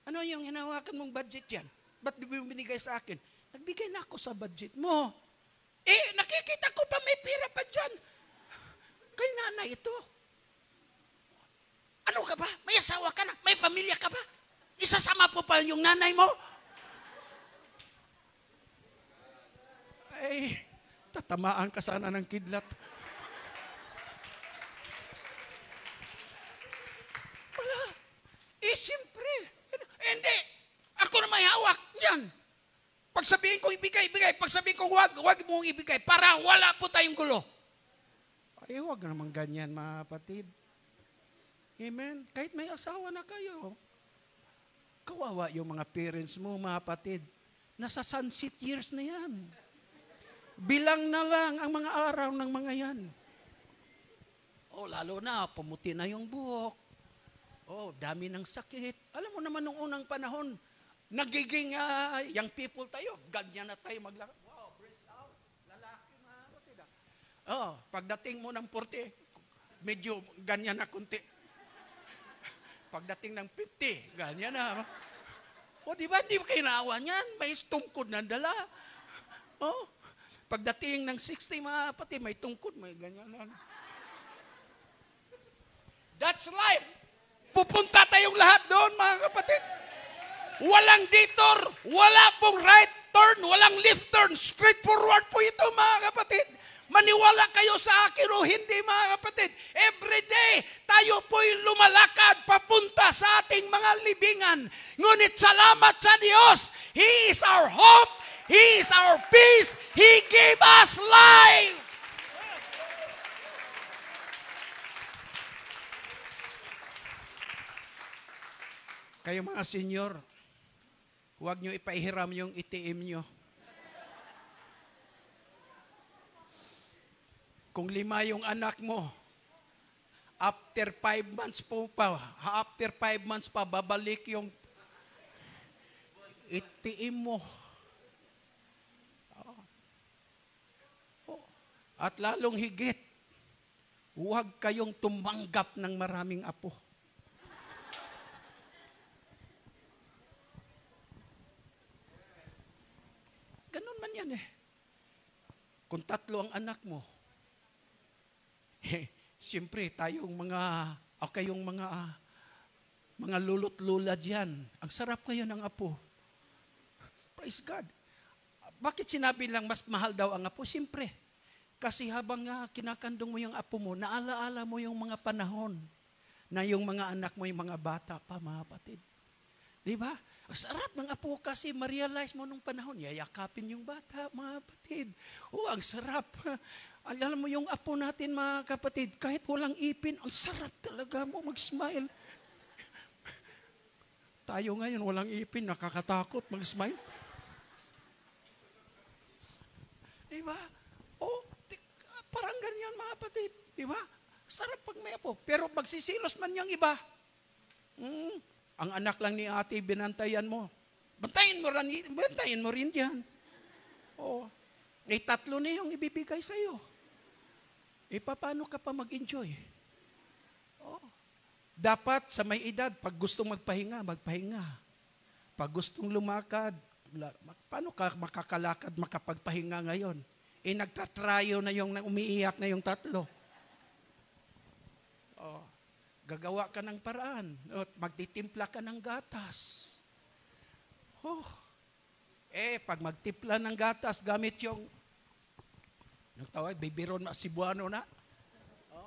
ano yung hinawakan mong budget yan? Ba't di mo binigay sa akin? Nagbigay na ako sa budget mo. Eh, nakikita ko pa may pira pa dyan. Kay nanay ito. Ano ka ba? May asawa ka na? May pamilya ka ba? Isasama po pa yung nanay mo? Ay, tatamaan ka sana ng kidlat. Wala. Eh, siyempre. Eh, hindi. Ako na may hawak yan. Pag sabihin ko ibigay, ibigay. Pag sabihin ko huwag, huwag mong ibigay para wala po tayong gulo. Ay, wag naman ganyan, mga kapatid. Amen. Kahit may asawa na kayo, kawawa yung mga parents mo, mga kapatid. Nasa sunset years na yan. Bilang na lang ang mga araw ng mga yan. Oh, lalo na, pumuti na yung buhok. Oh, dami ng sakit. Alam mo naman nung unang panahon, nagiging uh, young people tayo. Ganyan na tayo maglakad. Wow, breast out. Lalaki na. Ano, Tila. Oh, pagdating mo ng 40, medyo ganyan na kunti. pagdating ng 50, ganyan na. O oh. oh, di ba, hindi ba naawa niyan? May tungkod na dala. Oh, Pagdating ng 60, mga kapatid, may tungkod, may ganyan. Ano. That's life. Pupunta tayong lahat doon, mga kapatid. Walang detour, wala pong right turn, walang left turn. Straight forward po ito, mga kapatid. Maniwala kayo sa akin o hindi mga kapatid. Every day, tayo po'y lumalakad papunta sa ating mga libingan. Ngunit salamat sa Diyos. He is our hope He is our peace. He gave us life. Kayo mga senior, huwag nyo ipahiram yung itiim nyo. Kung lima yung anak mo, after five months po pa, after five months pa, babalik yung itiim mo. At lalong higit, huwag kayong tumanggap ng maraming apo. Ganun man yan eh. Kung tatlo ang anak mo, eh, siyempre tayong mga, o kayong mga, mga lulot lula dyan, ang sarap kayo ng apo. Praise God. Bakit sinabi lang mas mahal daw ang apo? Siyempre, kasi habang nga kinakandong mo yung apo mo, naalaala mo yung mga panahon na yung mga anak mo, yung mga bata pa, mga kapatid. Di ba? Ang Sarap ng apo kasi ma-realize mo nung panahon, yayakapin yung bata, mga kapatid. Oh, ang sarap. Alam mo yung apo natin, mga kapatid, kahit walang ipin, ang sarap talaga mo mag-smile. Tayo ngayon, walang ipin, nakakatakot mag-smile. Di ba? Parang ganyan mga kapatid. Di ba? Sarap pag may apo. Pero magsisilos man yung iba. Mm, ang anak lang ni ate, binantayan mo. Bantayin mo rin, bantayin mo rin yan. Oo. may eh, tatlo na yung ibibigay sa'yo. Eh, paano ka pa mag-enjoy? Oo. Dapat sa may edad, pag gustong magpahinga, magpahinga. Pag gustong lumakad, paano ka makakalakad, makapagpahinga ngayon? eh nagtatrayo na yung umiiyak na yung tatlo. Oh, gagawa ka ng paraan. At magtitimpla ka ng gatas. Oh, eh, pag magtimpla ng gatas gamit yung nagtawag, bibiron na si Cebuano na. Oh,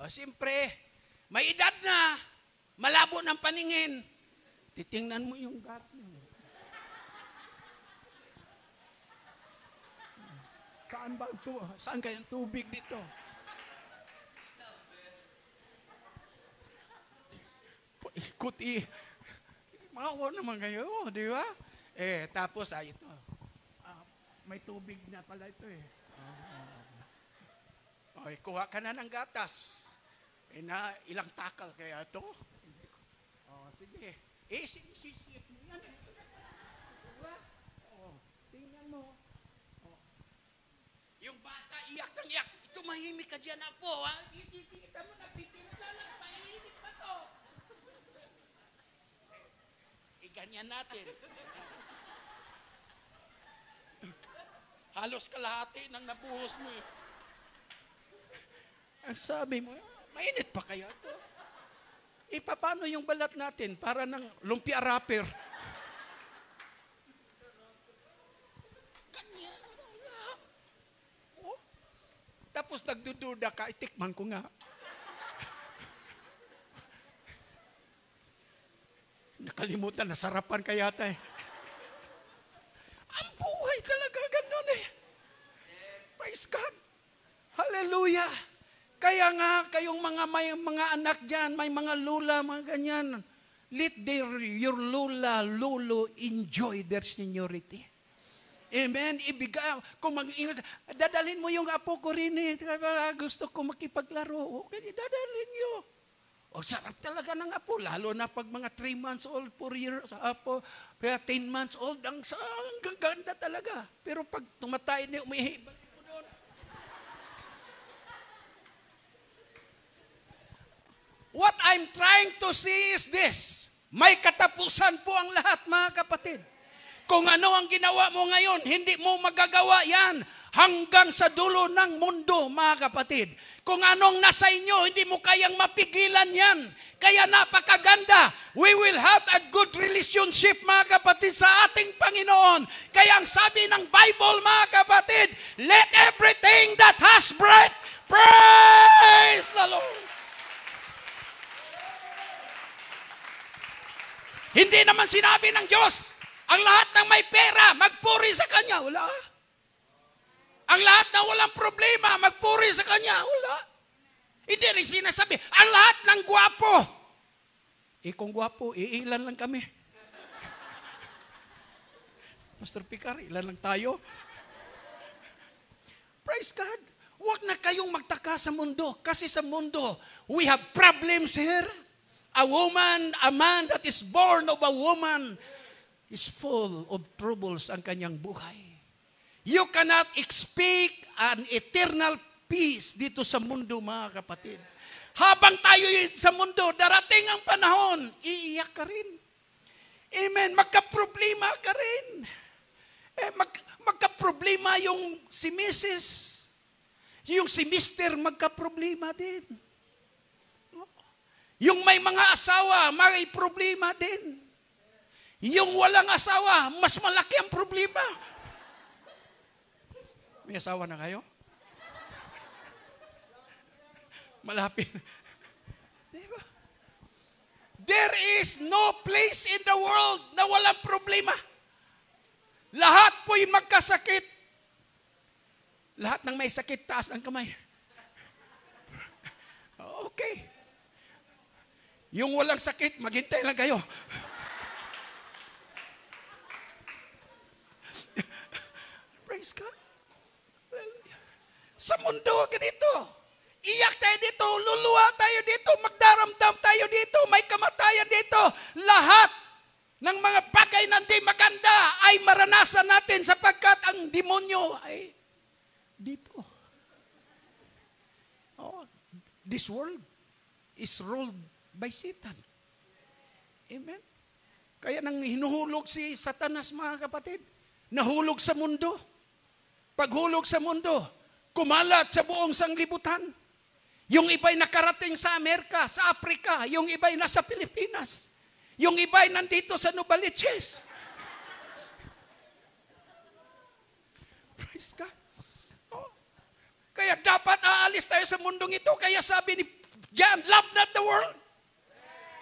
oh siyempre, may edad na. Malabo ng paningin. Titingnan mo yung gatas. Saan ba tu saan kayang tubig dito? Ikot i. Eh. Makakuha naman kayo, di ba? Eh, tapos ay ito. Uh, may tubig na pala ito eh. Oh, ah. okay, kuha ka na ng gatas. Eh na, ilang takal kaya ito? Oh, sige. Eh, sisisip iyak ng iyak. Tumahimik ka dyan, apo, ha? Kita mo, nagtitimpla lang, painit pa to. E, ganyan natin. Halos kalahati ng nabuhos mo eh. Ang sabi mo, mainit pa kaya to? E paano yung balat natin para ng lumpia wrapper? Tapos nagdududa ka, itikman ko nga. Nakalimutan, nasarapan ka yata eh. Ang buhay talaga ganun eh. Praise God. Hallelujah. Kaya nga, kayong mga may mga anak dyan, may mga lula, mga ganyan, let their, your lula, lulo enjoy their seniority. Amen? Ibigay, kung mag-ingat, dadalhin mo yung apo ko rin eh. Ah, gusto ko makipaglaro. Okay, dadalhin nyo. O sarap talaga ng apo, lalo na pag mga 3 months old, 4 years apo, kaya 10 months old, ang, ang ganda talaga. Pero pag tumatay niya, umihibal ko doon. What I'm trying to see is this. May katapusan po ang lahat, mga kapatid. Kung ano ang ginawa mo ngayon, hindi mo magagawa yan hanggang sa dulo ng mundo, mga kapatid. Kung anong nasa inyo, hindi mo kayang mapigilan yan. Kaya napakaganda. We will have a good relationship, mga kapatid, sa ating Panginoon. Kaya ang sabi ng Bible, mga kapatid, let everything that has breath praise the Lord. Hindi naman sinabi ng Diyos, ang lahat ng may pera, magpuri sa Kanya. Wala. Ang lahat na walang problema, magpuri sa Kanya. Wala. Hindi rin sinasabi, ang lahat ng gwapo. Eh kung gwapo, iilan eh, lang kami. Pastor Picar, ilan lang tayo? Praise God. Huwag na kayong magtaka sa mundo. Kasi sa mundo, we have problems here. A woman, a man that is born of a woman is full of troubles ang kanyang buhay. You cannot expect an eternal peace dito sa mundo, mga kapatid. Habang tayo sa mundo, darating ang panahon, iiyak ka rin. Amen. Magka-problema ka rin. Eh, mag, magka-problema yung si Mrs. Yung si Mr. magka-problema din. Yung may mga asawa, may problema din. Yung walang asawa, mas malaki ang problema. May asawa na kayo? Malapit. Di ba? There is no place in the world na walang problema. Lahat po'y magkasakit. Lahat ng may sakit, taas ang kamay. Okay. Yung walang sakit, maghintay lang kayo. dito, lahat ng mga bagay na hindi maganda ay maranasan natin sapagkat ang demonyo ay dito. Oh, this world is ruled by Satan. Amen? Kaya nang hinuhulog si Satanas, mga kapatid, nahulog sa mundo. Paghulog sa mundo, kumalat sa buong sanglibutan. Yung iba'y nakarating sa Amerika, sa Afrika. Yung iba'y nasa Pilipinas. Yung iba'y nandito sa Nubaliches. Praise God. Oh. Kaya dapat aalis tayo sa mundong ito. Kaya sabi ni John, love not the world.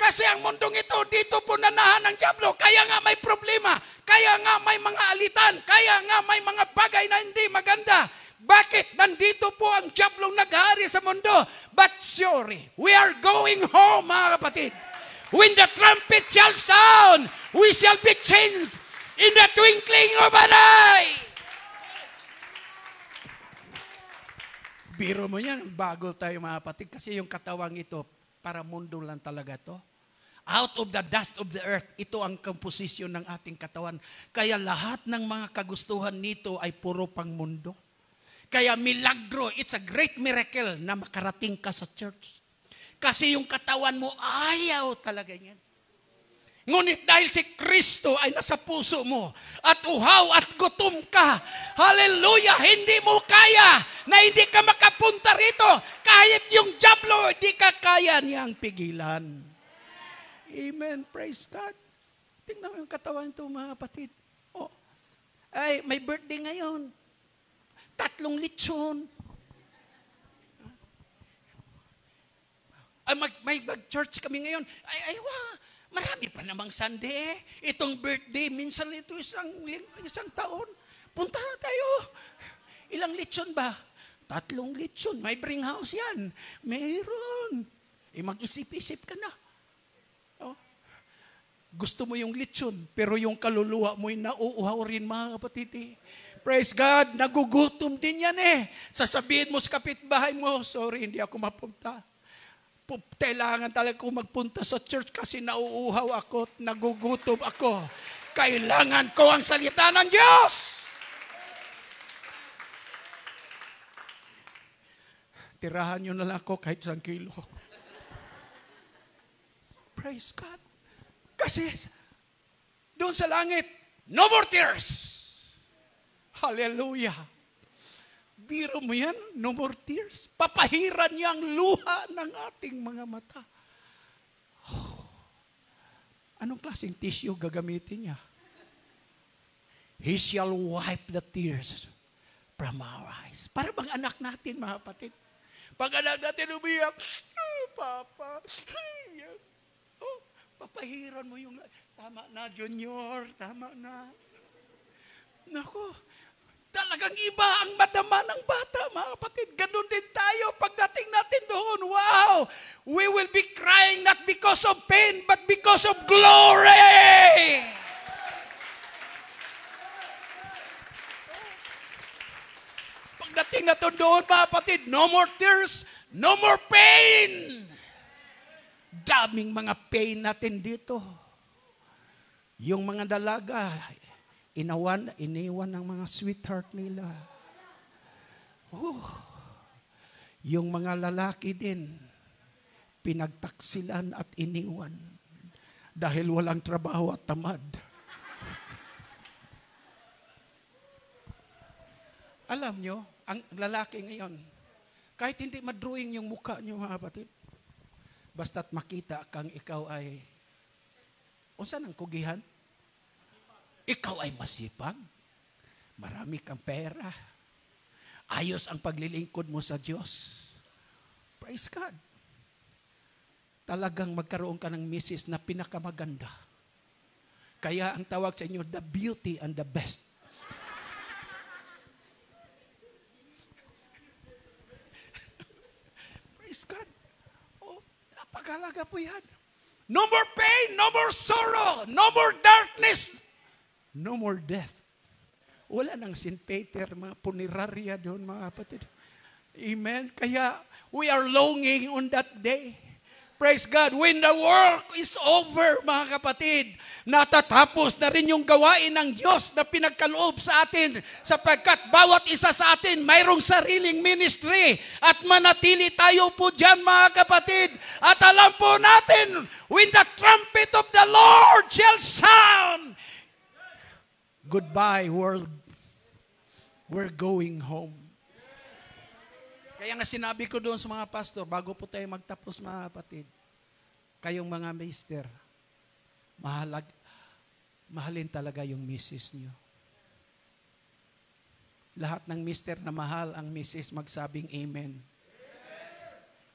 Kasi ang mundong ito, dito punanahan ng Diablo. Kaya nga may problema. Kaya nga may mga alitan. Kaya nga may mga bagay na hindi maganda. Bakit? Nandito po ang diablong naghari sa mundo. But sorry, we are going home, mga kapatid. When the trumpet shall sound, we shall be changed in the twinkling of an eye. Biro mo yan, bago tayo mga kapatid. Kasi yung katawang ito, para mundo lang talaga to. Out of the dust of the earth, ito ang komposisyon ng ating katawan. Kaya lahat ng mga kagustuhan nito ay puro pang mundo. Kaya milagro, it's a great miracle na makarating ka sa church. Kasi yung katawan mo, ayaw talaga yan. Ngunit dahil si Kristo ay nasa puso mo at uhaw at gutom ka, hallelujah, hindi mo kaya na hindi ka makapunta rito kahit yung jablo, hindi ka kaya niyang pigilan. Amen. Praise God. Tingnan mo yung katawan ito, mga kapatid. Oh, ay, may birthday ngayon. Tatlong lechon. Ay, mag, may mag-church kami ngayon. Ay, ay, wow. Marami pa namang Sunday Itong birthday, minsan ito isang, isang taon. Punta tayo. Ilang lechon ba? Tatlong lechon. May bring house yan. Mayroon. Eh, mag-isip-isip ka na. Oh. Gusto mo yung lechon, pero yung kaluluwa mo'y nauuhaw rin, mga kapatid eh. Praise God, nagugutom din yan eh. Sasabihin mo sa kapitbahay mo, sorry, hindi ako mapunta. Kailangan talaga ko magpunta sa church kasi nauuhaw ako at nagugutom ako. Kailangan ko ang salita ng Diyos! Tirahan nyo na lang ako kahit isang kilo. Praise God. Kasi doon sa langit, no more tears. Hallelujah. Biro mo yan, no more tears. Papahiran niya ang luha ng ating mga mata. Oh. Anong klaseng tissue gagamitin niya? He shall wipe the tears from our eyes. Para bang anak natin, mga kapatid. Pag anak natin umiyak, Papa, oh, papahiran mo yung... Tama na, Junior, tama na. Nako, Talagang iba ang madama ng bata, mga kapatid. Ganun din tayo pagdating natin doon. Wow! We will be crying not because of pain, but because of glory! Pagdating natin doon, mga kapatid, no more tears, no more pain! Daming mga pain natin dito. Yung mga dalaga, Inawan, iniwan ng mga sweetheart nila. Oh, yung mga lalaki din, pinagtaksilan at iniwan dahil walang trabaho at tamad. Alam nyo, ang lalaki ngayon, kahit hindi madrawing yung mukha nyo, mga kapatid, basta't makita kang ikaw ay, unsan ang kugihan? Ikaw ay masipag. Marami kang pera. Ayos ang paglilingkod mo sa Diyos. Praise God. Talagang magkaroon ka ng misis na pinakamaganda. Kaya ang tawag sa inyo, the beauty and the best. Praise God. Oh, napakalaga po yan. No more pain, no more sorrow, no more darkness, No more death. Wala nang St. Peter, mga punirarya doon, mga kapatid. Amen? Kaya, we are longing on that day. Praise God. When the work is over, mga kapatid, natatapos na rin yung gawain ng Diyos na pinagkaloob sa atin sapagkat bawat isa sa atin mayroong sariling ministry at manatili tayo po dyan, mga kapatid. At alam po natin, when the trumpet of the Lord shall sound, Goodbye, world. We're going home. Kaya nga sinabi ko doon sa mga pastor, bago po tayo magtapos mga kapatid, kayong mga mister, mahalag, mahalin talaga yung misis niyo. Lahat ng mister na mahal ang misis magsabing amen.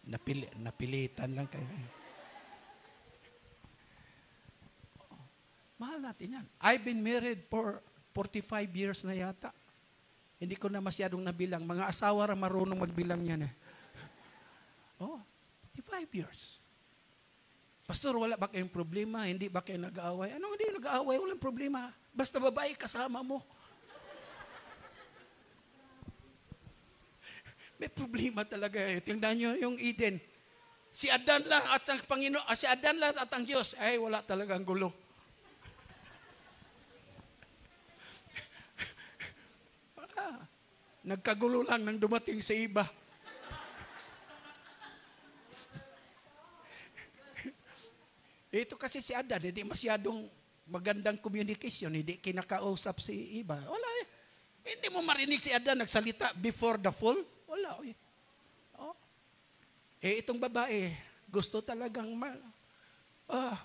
Napili, napilitan lang kayo. Mahal natin yan. I've been married for 45 years na yata. Hindi ko na masyadong nabilang. Mga asawa ra marunong magbilang yan eh. oh, 45 years. Pastor, wala ba kayong problema? Hindi ba kayo nag-aaway? Ano hindi nag-aaway? Walang problema. Basta babae kasama mo. May problema talaga. Eh. Tingnan nyo yung Eden. Si Adan lang at ang Panginoon, ah, si Adan lang at ang Diyos. Ay, wala talagang gulo. Nagkagulo lang nang dumating sa iba. Ito kasi si Adan, hindi masyadong magandang communication, hindi kinakausap si iba. Wala eh. Hindi mo marinig si Adan nagsalita before the fall. Wala eh. Oh. Eh itong babae, gusto talagang ma- ah,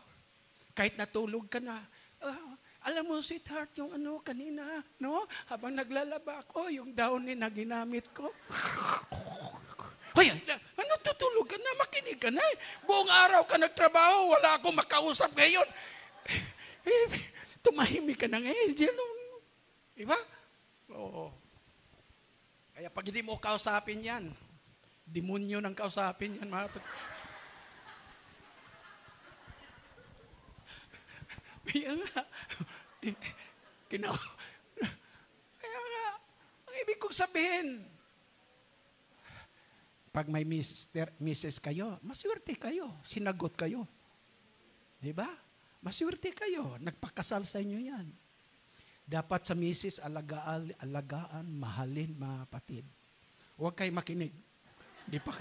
kahit natulog ka na, ah, alam mo, sweetheart, yung ano, kanina, no? Habang naglalaba ako, yung daon na ginamit ko. Hoy, ano tutulog ka na? Makinig ka na. Buong araw ka nagtrabaho, wala akong makausap ngayon. Eh, tumahimik ka na ngayon, Jello. Diba? Oo. Kaya pag hindi mo kausapin yan, demonyo ng kausapin yan, mga Kaya nga, Kino. Kaya nga, ang ibig kong sabihin, pag may mister, misis kayo, maswerte kayo, sinagot kayo. Di ba? Maswerte kayo, nagpakasal sa inyo yan. Dapat sa misis, alagaan, alagaan mahalin, mga Huwag kayo makinig. Di pa,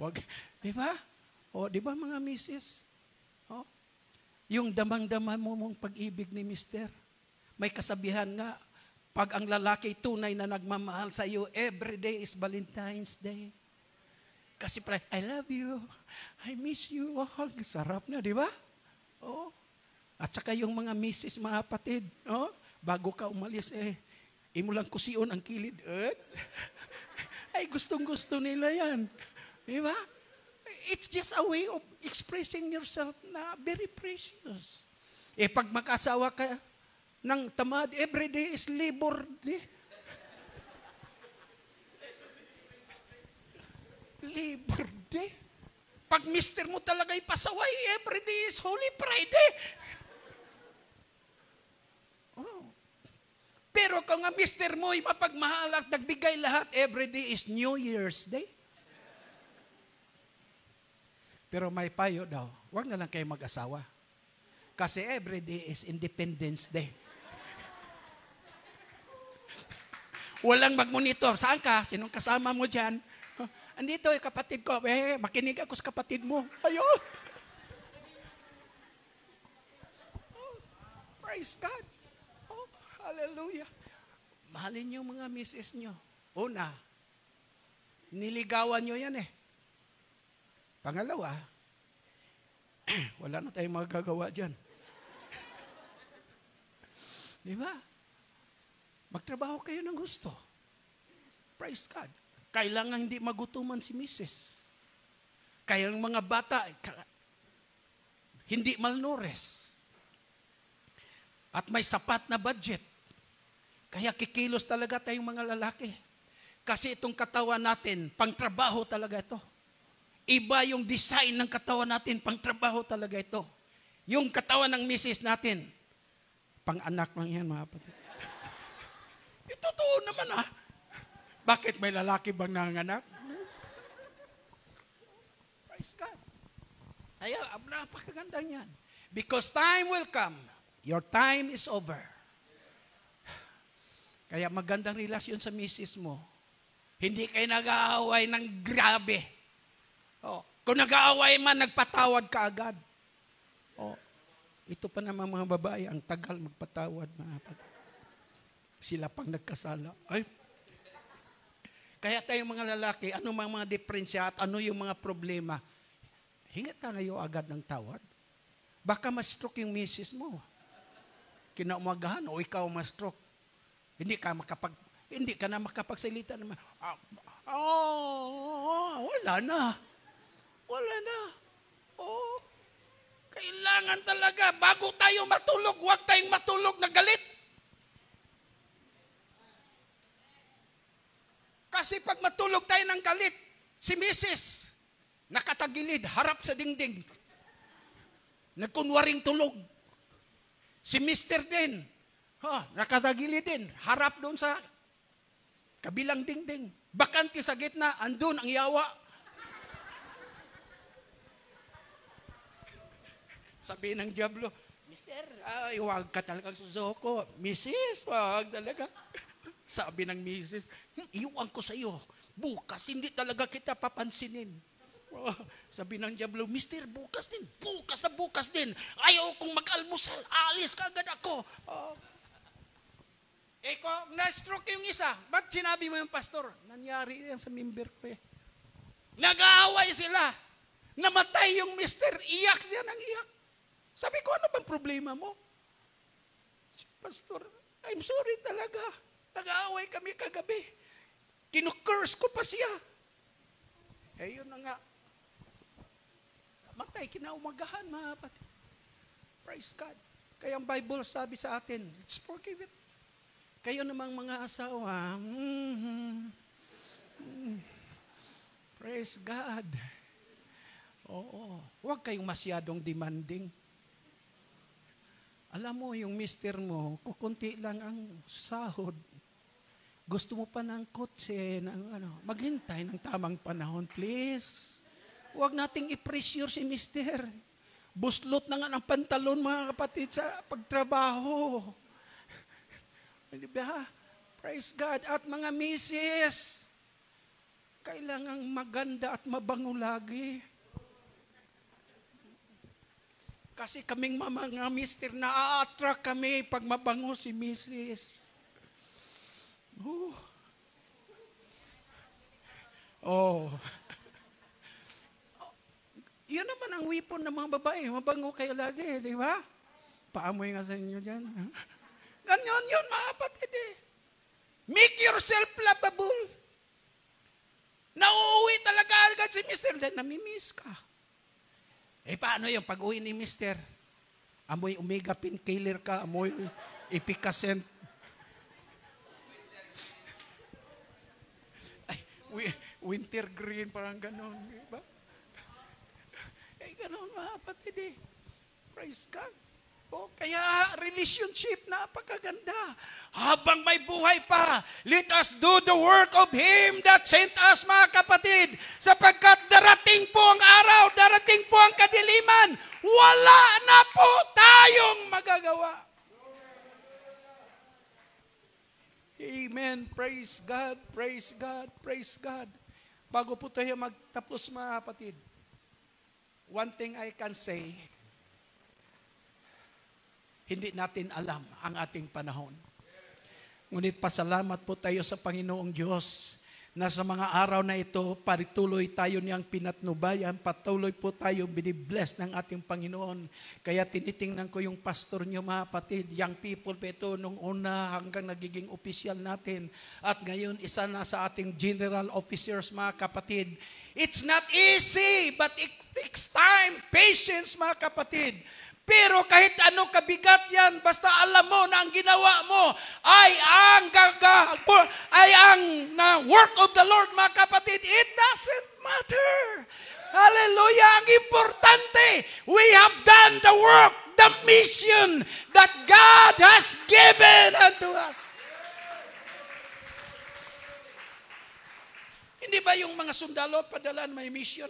Huwag. di ba? O, di ba mga misis? O, yung damang-dama mo mong pag-ibig ni mister, may kasabihan nga, pag ang lalaki tunay na nagmamahal sa iyo, every day is Valentine's Day. Kasi pre, I love you. I miss you. Oh, sarap na, di ba? Oh. At saka yung mga misis, mga kapatid, oh, bago ka umalis, eh, imulang kusiyon ang kilid. Eh? Ay, gustong-gusto nila yan. Di ba? It's just a way of expressing yourself na very precious. Eh, pag mag-asawa ka, ng tamad. Every day is labor day. labor day. Pag mister mo talaga ipasaway, every day is Holy Friday. Oh. Pero kung ang mister mo ay mapagmahal at nagbigay lahat, every day is New Year's Day. Pero may payo daw, huwag na lang kayo mag-asawa. Kasi every day is Independence Day. Walang magmonitor. Saan ka? Sinong kasama mo dyan? Andito, eh, kapatid ko. Eh, makinig ako sa kapatid mo. Ayo. Oh, praise God. Oh, hallelujah. Mahalin niyo mga misis niyo. Una, niligawan niyo yan eh. Pangalawa, wala na tayong magagawa dyan. Di ba? Magtrabaho kayo ng gusto. Praise God. Kailangan hindi magutuman si Mrs. Kaya ang mga bata, hindi malnores. At may sapat na budget. Kaya kikilos talaga tayong mga lalaki. Kasi itong katawan natin, pangtrabaho talaga ito. Iba yung design ng katawan natin, pangtrabaho talaga ito. Yung katawan ng misis natin, pang-anak lang yan, mga kapatid. Ito totoo naman ah. Bakit may lalaki bang nanganak? Praise God. Kaya ah, napakaganda niyan. Because time will come. Your time is over. Kaya magandang relasyon sa misis mo. Hindi kayo nag-aaway ng grabe. Oh, kung nag-aaway man, nagpatawad ka agad. Oh, ito pa naman mga babae, ang tagal magpatawad, mga patawad. Sila pang nagkasala. Ay, kaya tayong mga lalaki, ano mga, mga diferensya at ano yung mga problema, hingat na agad ng tawad. Baka ma-stroke yung misis mo. Kinaumagahan o ikaw ma-stroke. Hindi ka makapag hindi ka na makapagsalita naman. Ah, oh, wala na. Wala na. Oh. Kailangan talaga bago tayo matulog, huwag tayong matulog na galit. Kasi pag matulog tayo ng galit, si misis, nakatagilid, harap sa dingding. Nagkunwaring tulog. Si mister din, ha, nakatagilid din, harap doon sa kabilang dingding. Bakante sa gitna, andun ang yawa. Sabi ng Diablo, Mister, ay, huwag ka talagang susuko. Mrs., huwag talaga. Sabi ng misis, hm, ko sa iyo. Bukas, hindi talaga kita papansinin. Oh, sabi ng Diablo, Mister, bukas din. Bukas na bukas din. Ayaw kong mag-almusal. Alis ka agad ako. Oh. Eh, kung na-stroke yung isa, ba't sinabi mo yung pastor? Nangyari yan sa member ko eh. Nag-aaway sila. Namatay yung mister. Iyak siya ng iyak. Sabi ko, ano bang problema mo? Pastor, I'm sorry talaga. Nag-aaway kami kagabi. Kinukurs ko pa siya. Eh, yun na nga. Matay, kinaumagahan, mga kapatid. Praise God. Kaya ang Bible sabi sa atin, let's forgive it. Kayo namang mga asawa, mm-hmm, mm, praise God. Oo, huwag kayong masyadong demanding. Alam mo, yung mister mo, kukunti lang ang sahod, gusto mo pa ng kotse, ng ano, maghintay ng tamang panahon, please. Huwag nating i-pressure si mister. Buslot na nga ng pantalon, mga kapatid, sa pagtrabaho. Di ba? Praise God. At mga misis, kailangang maganda at mabango lagi. Kasi kaming mga mister, na-attract kami pag mabango si misis. Ooh. Oh. Yun naman ang wipon ng mga babae. Mabango kayo lagi, di ba? Paamoy nga sa inyo dyan. Ganyan yun, mga kapatid eh. Make yourself lovable. Nauuwi talaga agad si mister dahil namimiss ka. Eh paano yung pag-uwi ni Mr.? Amoy omega painkiller ka, amoy epicacent winter green, parang ganon. ba? eh, ganon mga kapatid eh. Praise God. O, oh, kaya relationship, napakaganda. Habang may buhay pa, let us do the work of Him that sent us, mga kapatid. Sapagkat darating po ang araw, darating po ang kadiliman, wala na po tayong magagawa. Amen. Praise God, praise God, praise God. Bago po tayo magtapos mga kapatid, one thing I can say, hindi natin alam ang ating panahon. Ngunit pasalamat po tayo sa Panginoong Diyos na sa mga araw na ito, parituloy tayo niyang pinatnubayan, patuloy po tayo binibless ng ating Panginoon. Kaya tinitingnan ko yung pastor niyo mga patid, young people pa ito, nung una hanggang nagiging official natin. At ngayon, isa na sa ating general officers mga kapatid. It's not easy, but it takes time, patience mga kapatid. Pero kahit anong kabigat yan, basta alam mo na ang ginawa mo ay ang gaga, ay ang na work of the Lord, mga kapatid. It doesn't matter. Hallelujah. Ang importante, we have done the work, the mission that God has given unto us. Hindi ba yung mga sundalo padalan may mission?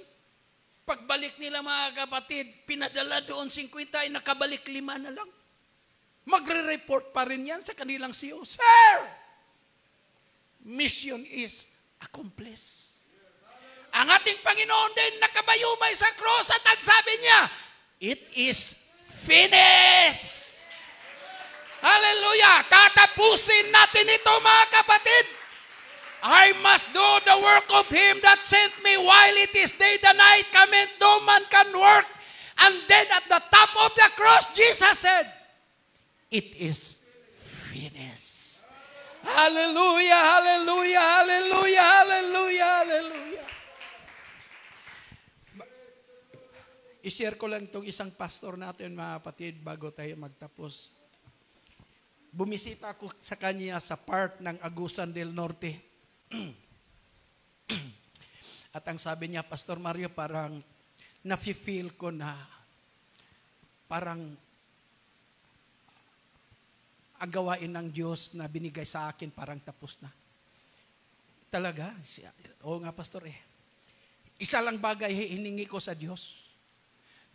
Pagbalik nila mga kapatid, pinadala doon 50 ay nakabalik 5 na lang. Magre-report pa rin yan sa kanilang CEO. Sir, mission is accomplished. Ang ating Panginoon din nakabayubay sa cross at ang sabi niya, it is finished. Hallelujah! Tatapusin natin ito mga kapatid. I must do the work of Him that sent me while it is day the night cometh, no man can work. And then at the top of the cross, Jesus said, It is finished. Hallelujah, hallelujah, hallelujah, hallelujah, hallelujah. I-share ko lang itong isang pastor natin, mga kapatid, bago tayo magtapos. Bumisita ako sa kanya sa park ng Agusan del Norte At ang sabi niya, Pastor Mario, parang nafe-feel ko na parang ang gawain ng Diyos na binigay sa akin parang tapos na. Talaga? Oo nga, Pastor eh. Isa lang bagay hiningi ko sa Diyos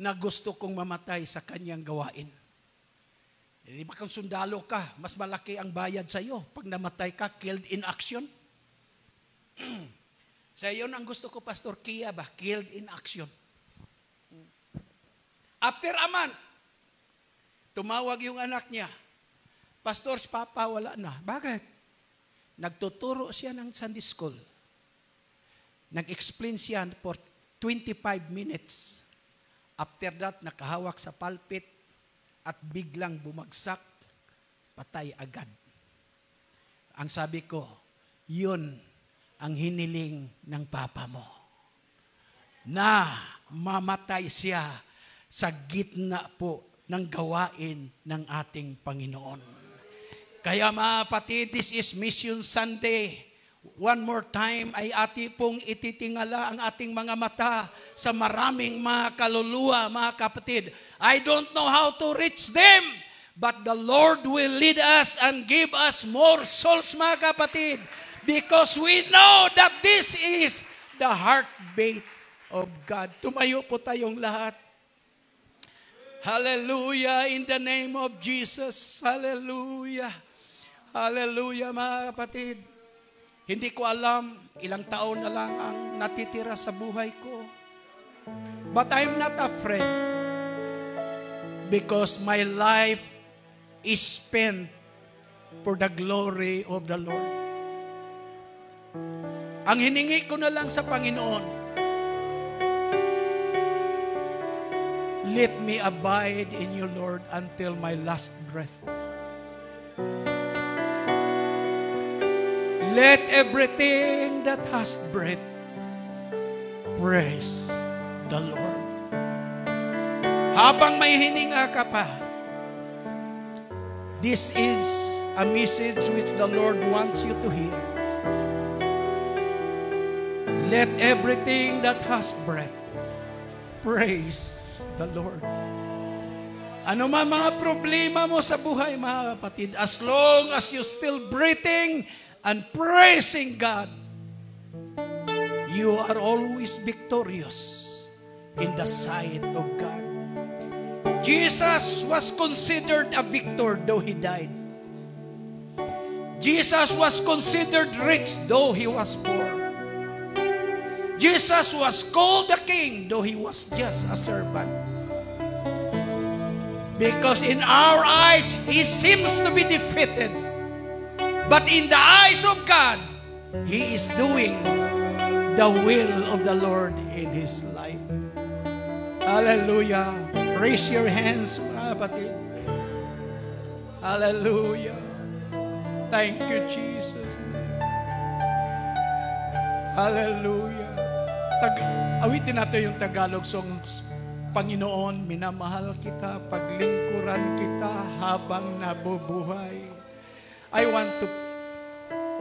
na gusto kong mamatay sa kanyang gawain. Eh, di ba kung sundalo ka, mas malaki ang bayad sa iyo. Pag namatay ka, killed in action. Sa so, ang gusto ko, Pastor Kia ba? Killed in action. After a month, tumawag yung anak niya. Pastor, papa, wala na. Bakit? Nagtuturo siya ng Sunday school. Nag-explain siya for 25 minutes. After that, nakahawak sa pulpit at biglang bumagsak, patay agad. Ang sabi ko, yun ang hiniling ng papa mo. Na mamatay siya sa gitna po ng gawain ng ating Panginoon. Kaya mga pati, this is Mission Sunday. One more time ay ati pong ititingala ang ating mga mata sa maraming mga kaluluwa, mga kapatid. I don't know how to reach them, but the Lord will lead us and give us more souls, mga kapatid. Because we know that this is the heartbeat of God. Tumayo po tayong lahat. Hallelujah in the name of Jesus. Hallelujah. Hallelujah mga kapatid. Hindi ko alam ilang taon na lang ang natitira sa buhay ko. But I'm not afraid because my life is spent for the glory of the Lord. Ang hiningi ko na lang sa Panginoon, Let me abide in you, Lord, until my last breath. Let everything that has breath praise the Lord. Habang may hininga ka pa, this is a message which the Lord wants you to hear. Let everything that has breath praise the Lord. Ano man mga problema mo sa buhay, mga kapatid, as long as you still breathing and praising God, you are always victorious in the sight of God. Jesus was considered a victor though he died. Jesus was considered rich though he was poor. Jesus was called the king, though he was just a servant. Because in our eyes, he seems to be defeated. But in the eyes of God, he is doing the will of the Lord in his life. Hallelujah. Raise your hands, mga kapatid. Hallelujah. Thank you, Jesus. Hallelujah. Tag, awitin natin yung Tagalog song, Panginoon, minamahal kita, paglingkuran kita habang nabubuhay. I want to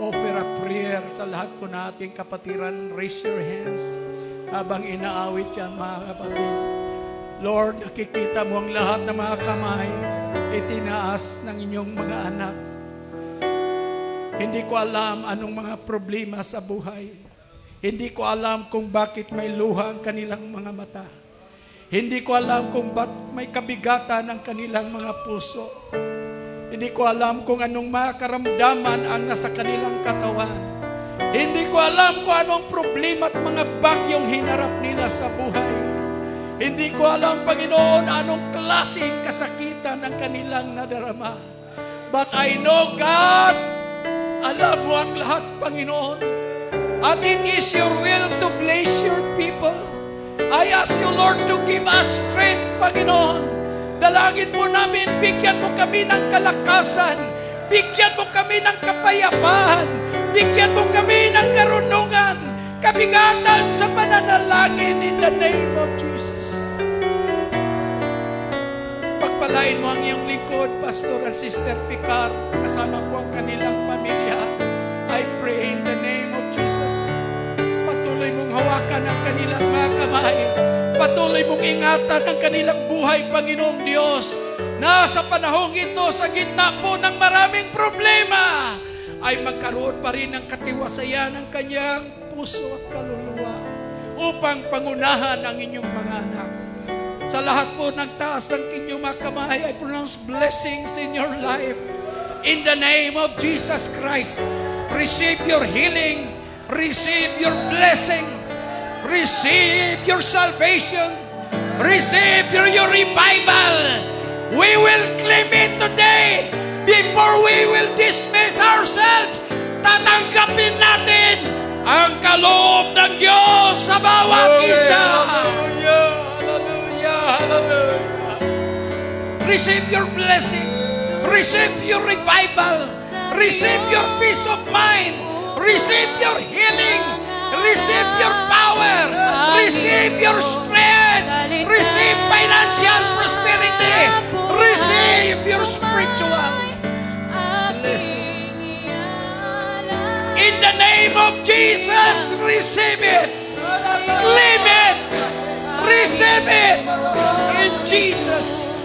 offer a prayer sa lahat po nating kapatiran. Raise your hands habang inaawit yan, mga kapatid. Lord, nakikita mo ang lahat ng mga kamay itinaas ng inyong mga anak. Hindi ko alam anong mga problema sa buhay. Hindi ko alam kung bakit may luha ang kanilang mga mata. Hindi ko alam kung ba't may kabigatan ang kanilang mga puso. Hindi ko alam kung anong makaramdaman ang nasa kanilang katawan. Hindi ko alam kung anong problema at mga bagyong hinarap nila sa buhay. Hindi ko alam, Panginoon, anong klaseng kasakitan ang kanilang nadarama. But I know, God, alam mo ang lahat, Panginoon. And it is your will to bless your people. I ask you, Lord, to give us strength, Panginoon. Dalangin mo namin, bigyan mo kami ng kalakasan. Bigyan mo kami ng kapayapaan. Bigyan mo kami ng karunungan. Kabigatan sa pananalangin in the name of Jesus. Pagpalain mo ang iyong lingkod, Pastor and Sister Picar, kasama po ang kanilang pamilya. hawakan ang kanilang mga kamay. Patuloy mong ingatan ang kanilang buhay, Panginoong Diyos. Nasa panahong ito, sa gitna po ng maraming problema, ay magkaroon pa rin ng katiwasayan ng kanyang puso at kaluluwa upang pangunahan ang inyong mga anak. Sa lahat po ng taas ng inyong mga kamay, I pronounce blessings in your life. In the name of Jesus Christ, receive your healing, receive your blessing, Receive your salvation. Receive your, your revival. We will claim it today before we will dismiss ourselves. Tatanggapin natin ang kaloob ng Diyos sa bawat isa. Hallelujah, hallelujah, Receive your blessing. Receive your revival. Receive your peace of mind. Receive your healing. Receive your power. Receive your strength. Receive financial prosperity. Receive your spiritual blessings. In the name of Jesus, receive it. Claim it. Receive it. In Jesus' name.